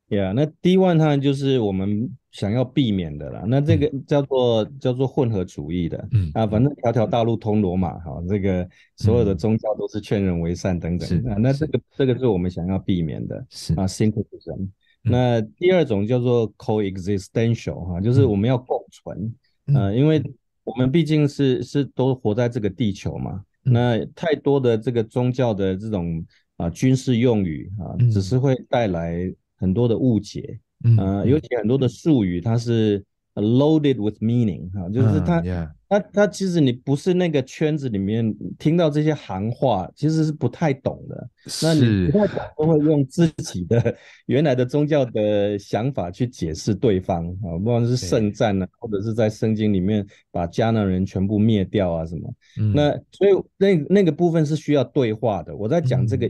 ？Yeah，那 D One 它就是我们。想要避免的啦，那这个叫做叫做混合主义的，嗯啊，反正条条大路通罗马哈，这个所有的宗教都是劝人为善等等啊，那这个这个是我们想要避免的，是啊，syncretism。那第二种叫做 c o e x i s t e n t i a l 哈，就是我们要共存啊，因为我们毕竟是是都活在这个地球嘛，那太多的这个宗教的这种啊军事用语啊，只是会带来很多的误解。嗯，尤其很多的术语，它是 loaded with meaning 哈，就是它它它其实你不是那个圈子里面听到这些行话，其实是不太懂的。那你不太懂，都会用自己的原来的宗教的想法去解释对方啊，不管是圣战啊，或者是在圣经里面把迦南人全部灭掉啊什么。那所以那那个部分是需要对话的。我在讲这个。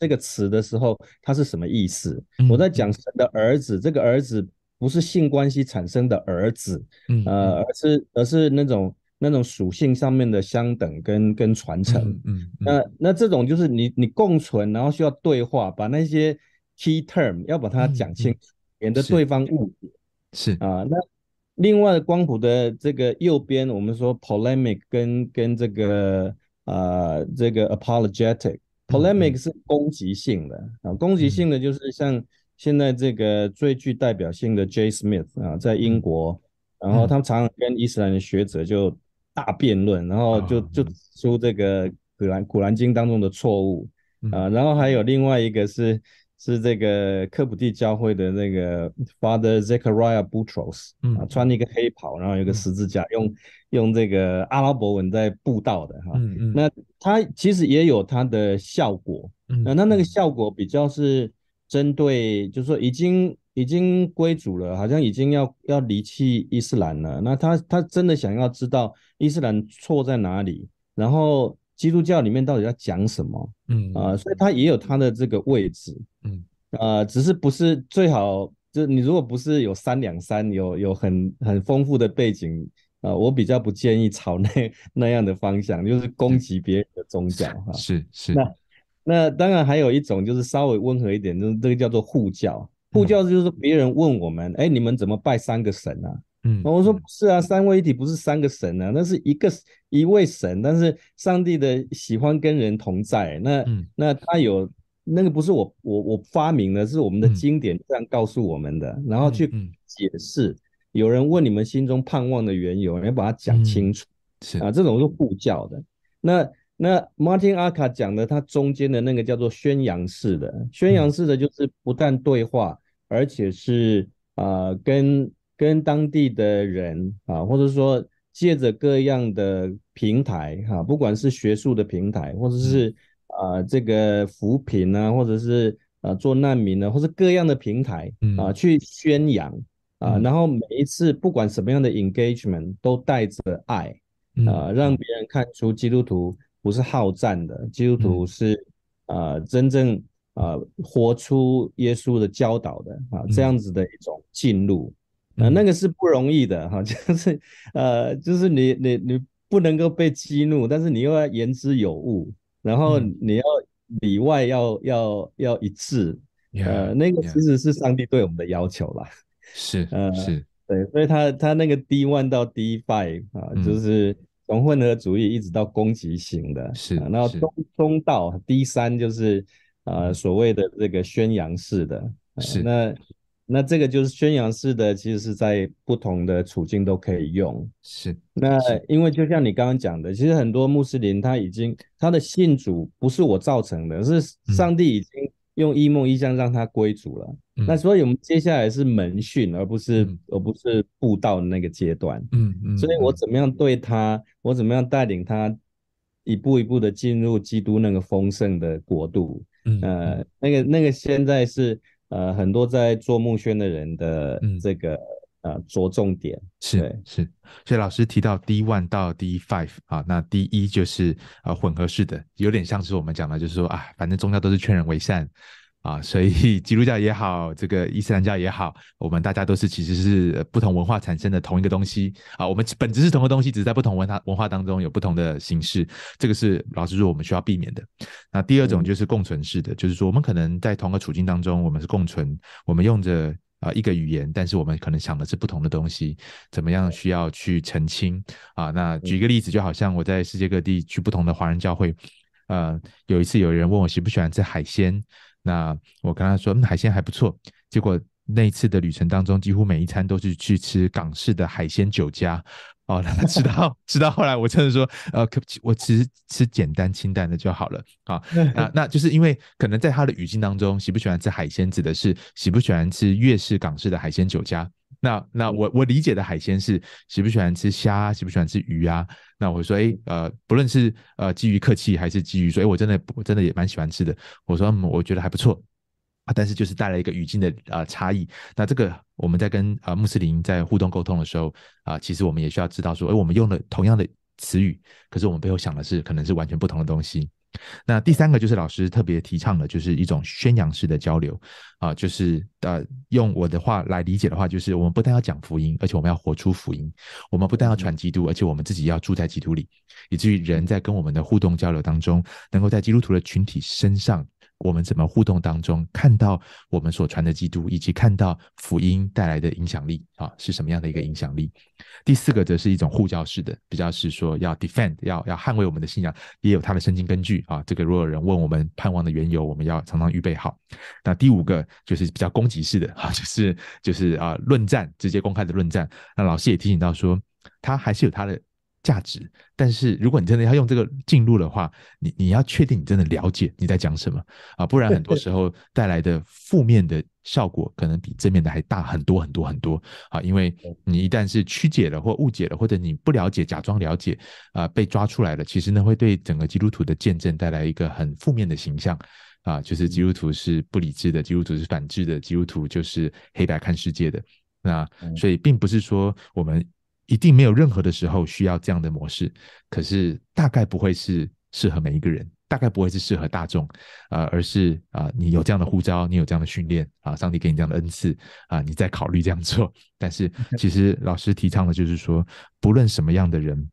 这个词的时候，它是什么意思？我在讲神的儿子，这个儿子不是性关系产生的儿子，呃，而是而是那种那种属性上面的相等跟跟传承。嗯，那那这种就是你你共存，然后需要对话，把那些 key term 要把它讲清楚，免得对方误解。是啊，那另外光谱的这个右边，我们说 polemic 跟跟这个啊这个 apologetic。polemic 是攻击性的啊，攻击性的就是像现在这个最具代表性的 J. Smith 啊，在英国然后他们常常跟伊斯兰的学者就大辩论，然后就就指出这个古兰古兰经当中的错误啊，然后还有另外一个是。是这个科普蒂教会的那个 Father z e c h a r i a h Butros，嗯，穿一个黑袍，然后有个十字架，用用这个阿拉伯文在布道的哈，嗯嗯，那他其实也有他的效果，嗯，那那那个效果比较是针对，就是说已经已经归主了，好像已经要要离弃伊斯兰了，那他他真的想要知道伊斯兰错在哪里，然后。基督教里面到底要讲什么？嗯啊，所以它也有它的这个位置。嗯啊，只是不是最好，就你如果不是有三两三，有有很很丰富的背景啊，我比较不建议朝那 那样的方向，就是攻击别人的宗教。是是。那那当然还有一种就是稍微温和一点，是这个叫做护教。护教就是别人问我们，哎，你们怎么拜三个神啊？嗯，我说不是啊，三位一体不是三个神啊，那是一个一位神，但是上帝的喜欢跟人同在，那那他有那个不是我我我发明的，是我们的经典这样告诉我们的，然后去解释。有人问你们心中盼望的缘由，要把它讲清楚。是啊，这种是互教的。那那马丁阿卡讲的，他中间的那个叫做宣扬式的，宣扬式的就是不但对话，而且是啊跟。跟当地的人啊，或者说借着各样的平台哈，不管是学术的平台，或者是啊这个扶贫啊，或者是啊做难民呢，或者各样的平台啊去宣扬啊，然后每一次不管什么样的 engagement 都带着爱啊，让别人看出基督徒不是好战的，基督徒是啊真正啊活出耶稣的教导的啊这样子的一种进入。啊，那个是不容易的哈，就是呃，就是你你你不能够被激怒，但是你又要言之有物，然后你要里外要要要一致，呃，那个其实是上帝对我们的要求啦。是，呃，是，对，所以他他那个 D one 到 D five 啊，就是从混合主义一直到攻击型的，是，然后中中道 D 三就是呃所谓的这个宣扬式的，是那。那这个就是宣扬式的，其实是在不同的处境都可以用。是，那因为就像你刚刚讲的，其实很多穆斯林他已经他的信主不是我造成的，是上帝已经用异梦异象让他归主了。那所以我们接下来是门训，而不是而不是布道那个阶段。嗯嗯。所以我怎么样对他，我怎么样带领他一步一步的进入基督那个丰盛的国度？呃，那个那个现在是。呃，很多在做募捐的人的这个呃着重点是是，所以老师提到 D one 到 D five 啊，那 D 一就是呃混合式的，有点像是我们讲的，就是说啊，反正宗教都是劝人为善。啊，所以 基督教也好，这个伊斯兰教也好，我们大家都是其实是不同文化产生的同一个东西啊。我们本质是同个东西，只是在不同文化文化当中有不同的形式。这个是老实说，我们需要避免的。那第二种就是共存式的，就是说我们可能在同个处境当中，我们是共存，我们用着啊一个语言，但是我们可能想的是不同的东西，怎么样需要去澄清啊？那举一个例子，就好像我在世界各地去不同的华人教会，呃，有一次有人问我喜不喜欢吃海鲜。那我跟他说，嗯，海鲜还不错。结果那一次的旅程当中，几乎每一餐都是去吃港式的海鲜酒家。哦，让他知道，知道后来我真的说，呃，我其实吃简单清淡的就好了。啊，那那就是因为可能在他的语境当中，喜不喜欢吃海鲜指的是喜不喜欢吃粤式、港式的海鲜酒家。那那我我理解的海鲜是喜不喜欢吃虾，喜不喜欢吃鱼啊？那我说，哎，呃，不论是呃基于客气，还是基于说，哎，我真的我真的也蛮喜欢吃的。我说，嗯，我觉得还不错啊，但是就是带来一个语境的啊差异。那这个我们在跟啊穆斯林在互动沟通的时候啊，其实我们也需要知道说，哎，我们用了同样的词语，可是我们背后想的是可能是完全不同的东西。那第三个就是老师特别提倡的，就是一种宣扬式的交流啊，就是呃，用我的话来理解的话，就是我们不但要讲福音，而且我们要活出福音；我们不但要传基督，而且我们自己要住在基督里，以至于人在跟我们的互动交流当中，能够在基督徒的群体身上。我们怎么互动当中看到我们所传的基督，以及看到福音带来的影响力啊，是什么样的一个影响力？第四个则是一种护教式的，比较是说要 defend，要要捍卫我们的信仰，也有他的圣经根据啊。这个如果有人问我们盼望的缘由，我们要常常预备好。那第五个就是比较攻击式的 啊，就是就是啊论战，直接公开的论战。那老师也提醒到说，他还是有他的。价值，但是如果你真的要用这个进入的话，你你要确定你真的了解你在讲什么啊，不然很多时候带来的负面的效果可能比正面的还大很多很多很多啊，因为你一旦是曲解了或误解了，或者你不了解假装了解啊，被抓出来了，其实呢会对整个基督徒的见证带来一个很负面的形象啊，就是基督徒是不理智的，基督徒是反智的，基督徒就是黑白看世界的那，所以并不是说我们。一定没有任何的时候需要这样的模式，可是大概不会是适合每一个人，大概不会是适合大众，呃，而是啊，你有这样的护照，你有这样的训练，啊，上帝给你这样的恩赐，啊，你在考虑这样做。但是，其实老师提倡的就是说，不论什么样的人，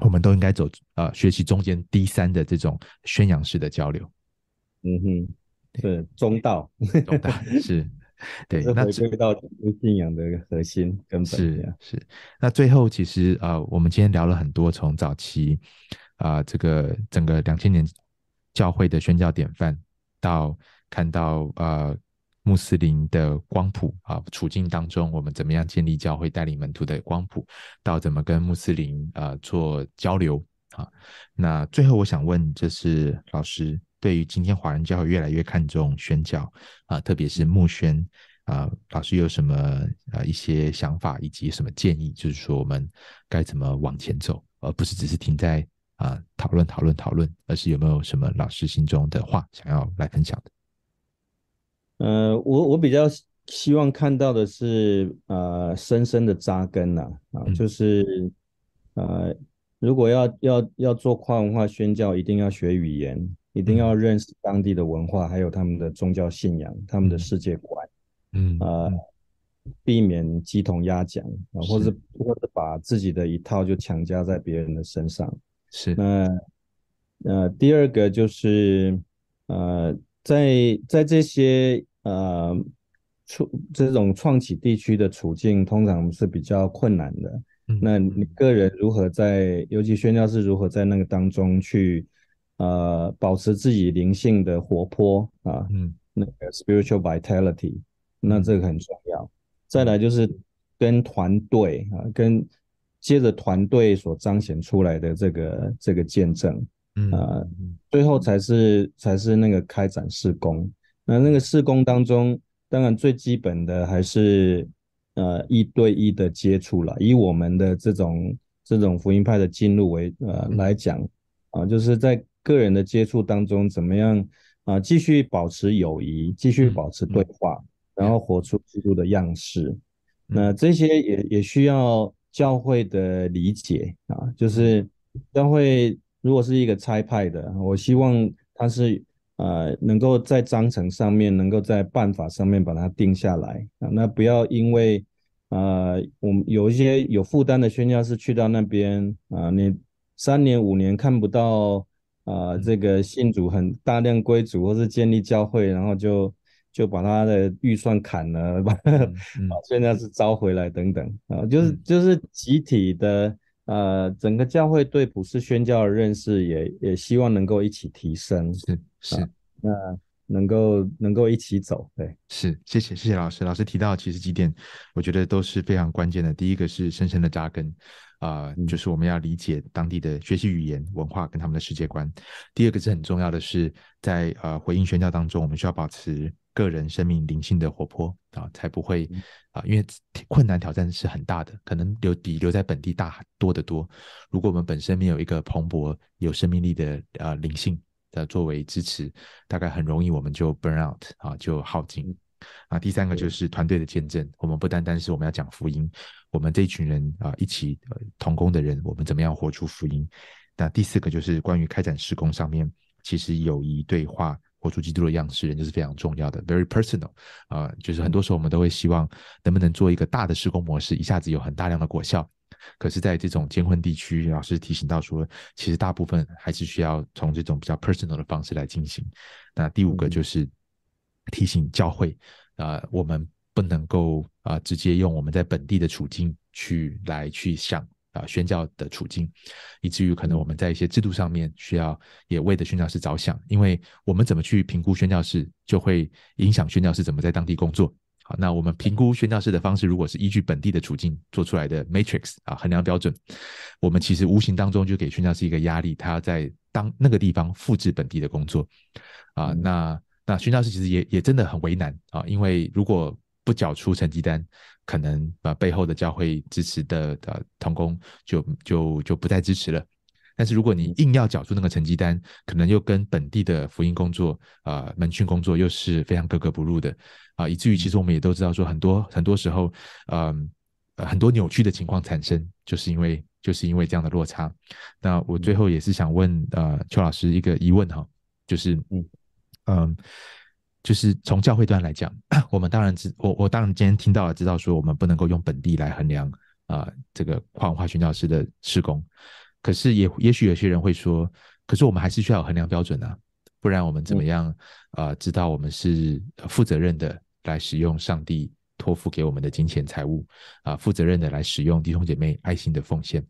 我们都应该走啊，学习中间低三的这种宣扬式的交流。嗯哼，是中道，中道是。对，这回归到信仰的一个核心根本是是。那最后其实啊，我们今天聊了很多，从早期啊这个整个两千年教会的宣教典范，到看到啊穆斯林的光谱啊处境当中，我们怎么样建立教会带领门徒的光谱，到怎么跟穆斯林啊做交流啊。那最后我想问，就是老师。对于今天华人教会越来越看重宣教啊，特别是牧宣啊，老师有什么啊一些想法以及什么建议？就是说我们该怎么往前走，而不是只是停在啊讨论讨论讨论，而是有没有什么老师心中的话想要来分享的？呃，我我比较希望看到的是呃深深的扎根呐啊，就是呃如果要要要做跨文化宣教，一定要学语言。一定要认识当地的文化，还有他们的宗教信仰、他们的世界观，嗯啊，避免鸡同鸭讲啊，或者或者把自己的一套就强加在别人的身上。是那呃，第二个就是呃，在在这些呃处这种创企地区的处境通常是比较困难的。那你个人如何在，尤其宣教是如何在那个当中去？呃，保持自己灵性的活泼啊，嗯，那个 spiritual vitality，那这个很重要。再来就是跟团队啊，跟接着团队所彰显出来的这个这个见证，嗯，啊，最后才是才是那个开展施工。那那个施工当中，当然最基本的还是呃一对一的接触了。以我们的这种这种福音派的进入为呃来讲啊，就是在。个人的接触当中，怎么样啊？继续保持友谊，继续保持对话，然后活出基督的样式。那这些也也需要教会的理解啊。就是教会如果是一个差派的，我希望他是呃能够在章程上面，能够在办法上面把它定下来啊。那不要因为呃我们有一些有负担的宣教士去到那边啊，你三年五年看不到。啊，这个信主很大量归主，或是建立教会，然后就就把他的预算砍了，把现在是招回来等等啊，就是就是集体的呃，整个教会对普世宣教的认识也也希望能够一起提升，是是，那。能够能够一起走，对，是，谢谢，谢谢老师。老师提到，其实几点，我觉得都是非常关键的。第一个是深深的扎根，啊，就是我们要理解当地的学习语言、文化跟他们的世界观。第二个是很重要的是，在呃回应宣教当中，我们需要保持个人生命灵性的活泼啊，才不会啊，因为困难挑战是很大的，可能留比留在本地大多得多。如果我们本身没有一个蓬勃有生命力的呃灵性。的作为支持，大概很容易我们就 burn out 啊，就耗尽。啊，第三个就是团队的见证，我们不单单是我们要讲福音，我们这一群人啊一起同工的人，我们怎么样活出福音。那第四个就是关于开展施工上面，其实友谊对话活出基督的样式，人就是非常重要的，very personal 啊，就是很多时候我们都会希望能不能做一个大的施工模式，一下子有很大量的果效。可是，在这种监婚地区，老师提醒到说，其实大部分还是需要从这种比较 personal 的方式来进行。那第五个就是提醒教会啊，我们不能够啊直接用我们在本地的处境去来去想。啊宣教的处境，以至于可能我们在一些制度上面需要也为的宣教士着想，因为我们怎么去评估宣教士，就会影响宣教士怎么在当地工作。好，那我们评估宣教士的方式，如果是依据本地的处境做出来的 matrix 啊，衡量标准，我们其实无形当中就给宣教士一个压力，他要在当那个地方复制本地的工作啊。那那宣教士其实也也真的很为难啊，因为如果不缴出成绩单，可能啊背后的教会支持的的同工就就就不再支持了。但是如果你硬要缴出那个成绩单，可能又跟本地的福音工作啊门训工作又是非常格格不入的啊，以至于其实我们也都知道，说很多很多时候，嗯，很多扭曲的情况产生，就是因为就是因为这样的落差。那我最后也是想问啊，邱老师一个疑问哈，就是嗯嗯，就是从教会端来讲，我们当然知我我当然今天听到了知道说，我们不能够用本地来衡量啊这个跨文化宣教师的施工。可是也也许有些人会说，可是我们还是需要衡量标准呢，不然我们怎么样啊？知道我们是负责任的来使用上帝托付给我们的金钱财物啊，负责任的来使用弟兄姐妹爱心的奉献。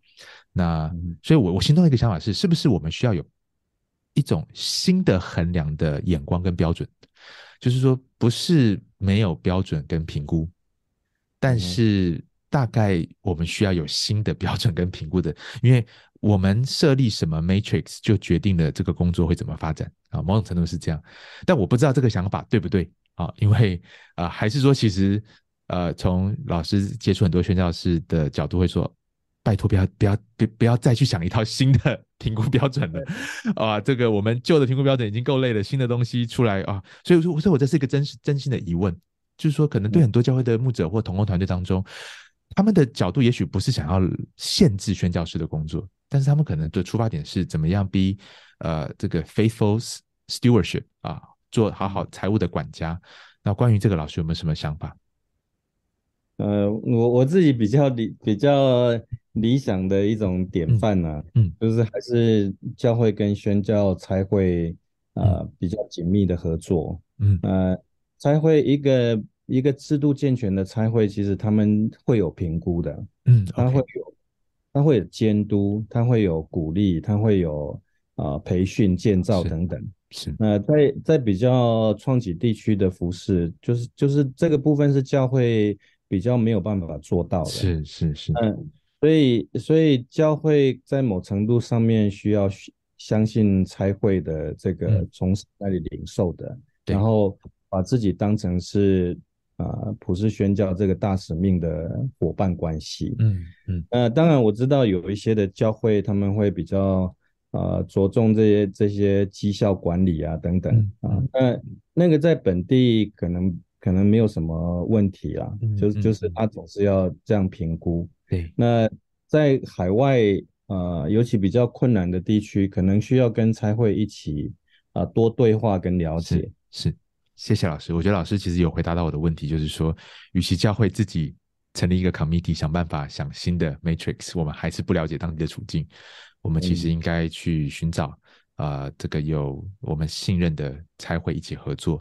那所以，我我心中的一个想法是，是不是我们需要有一种新的衡量的眼光跟标准？就是说，不是没有标准跟评估，但是大概我们需要有新的标准跟评估的，因为。我们设立什么 matrix 就决定了这个工作会怎么发展啊？某种程度是这样，但我不知道这个想法对不对啊？因为啊，还是说其实呃，从老师接触很多宣教师的角度会说，拜托不要不要别不要再去想一套新的评估标准了啊！这个我们旧的评估标准已经够累了，新的东西出来啊，所以说我说我这是一个真实真心的疑问，就是说可能对很多教会的牧者或同工团队当中，他们的角度也许不是想要限制宣教师的工作。但是他们可能的出发点是怎么样逼，呃，这个 faithful stewardship 啊，做好好财务的管家。那关于这个，老师有没有什么想法？呃，我我自己比较理比较理想的一种典范呢，嗯，就是还是教会跟宣教才会呃比较紧密的合作，嗯，呃，才会一个一个制度健全的才会，其实他们会有评估的，嗯，他会有。它会有监督，它会有鼓励，它会有啊培训建造等等。是，那在在比较创举地区的服饰，就是就是这个部分是教会比较没有办法做到的。是是是。嗯，所以所以教会在某程度上面需要相信差会的这个从那里领受的，然后把自己当成是。啊，普世宣教这个大使命的伙伴关系，嗯嗯，那当然我知道有一些的教会他们会比较呃着重这些这些绩效管理啊等等啊，那那个在本地可能可能没有什么问题啦，就是就是他总是要这样评估。对，那在海外呃，尤其比较困难的地区，可能需要跟差会一起啊多对话跟了解是。谢谢老师，我觉得老师其实有回答到我的问题，就是说，与其教会自己成立一个 committee，想办法想新的 matrix，我们还是不了解当地的处境，我们其实应该去寻找啊，这个有我们信任的拆会一起合作。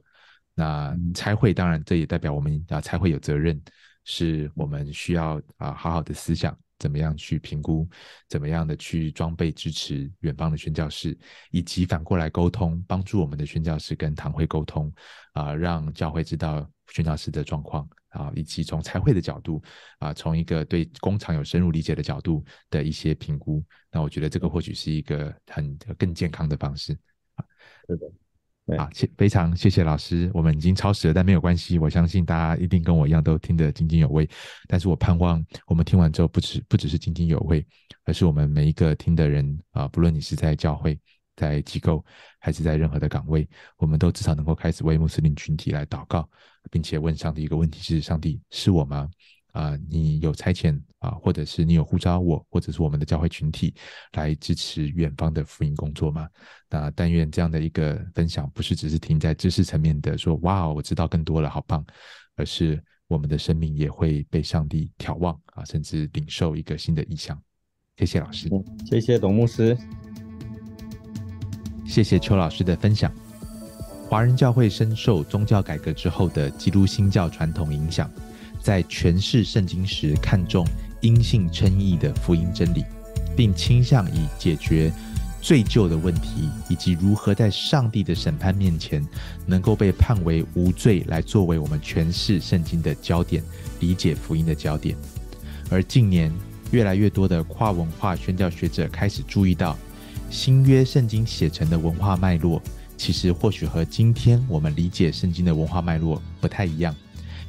那拆会当然这也代表我们啊拆会有责任，是我们需要啊好好的思想。怎么样去评估？怎么样的去装备支持远方的宣教师，以及反过来沟通，帮助我们的宣教师跟堂会沟通啊，让教会知道宣教师的状况啊，以及从财会的角度啊，从一个对工厂有深入理解的角度的一些评估。那我觉得这个或许是一个很更健康的方式啊，对的。啊，谢非常谢谢老师，我们已经超时了，但没有关系。我相信大家一定跟我一样都听得津津有味，但是我盼望我们听完之后，不止不只是津津有味，而是我们每一个听的人啊，不论你是在教会、在机构，还是在任何的岗位，我们都至少能够开始为穆斯林群体来祷告，并且问上帝一个问题：是上帝是我吗？啊，你有差遣啊，或者是你有呼召我，或者是我们的教会群体来支持远方的福音工作吗？那但愿这样的一个分享，不是只是停在知识层面的，说哇，我知道更多了，好棒，而是我们的生命也会被上帝眺望啊，甚至领受一个新的意象。谢谢老师，谢谢董牧师，谢谢邱老师的分享。华人教会深受宗教改革之后的基督新教传统影响。在诠释圣经时，看重阴性称义的福音真理，并倾向以解决罪疚的问题，以及如何在上帝的审判面前能够被判为无罪，来作为我们诠释圣经的焦点，理解福音的焦点。而近年，越来越多的跨文化宣教学者开始注意到，新约圣经写成的文化脉络，其实或许和今天我们理解圣经的文化脉络不太一样。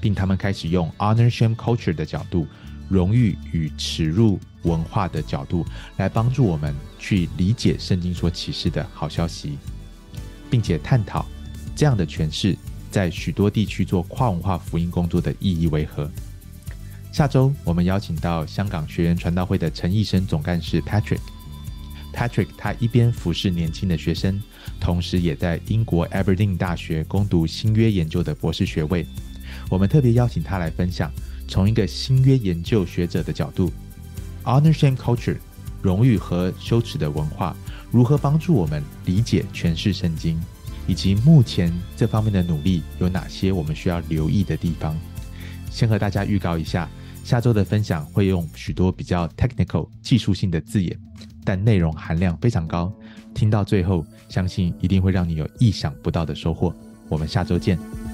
并，他们开始用 honor shame culture 的角度，荣誉与耻辱文化的角度，来帮助我们去理解圣经所启示的好消息，并且探讨这样的诠释在许多地区做跨文化福音工作的意义为何。下周我们邀请到香港学员传道会的陈义生总干事 Patrick，Patrick，他一边服侍年轻的学生，同时也在英国 Aberdeen 大学攻读新约研究的博士学位。我们特别邀请他来分享，从一个新约研究学者的角度，honor shame culture，荣誉和羞耻的文化如何帮助我们理解诠释圣经，以及目前这方面的努力有哪些我们需要留意的地方。先和大家预告一下，下周的分享会用许多比较 technical 技术性的字眼，但内容含量非常高，听到最后，相信一定会让你有意想不到的收获。我们下周见。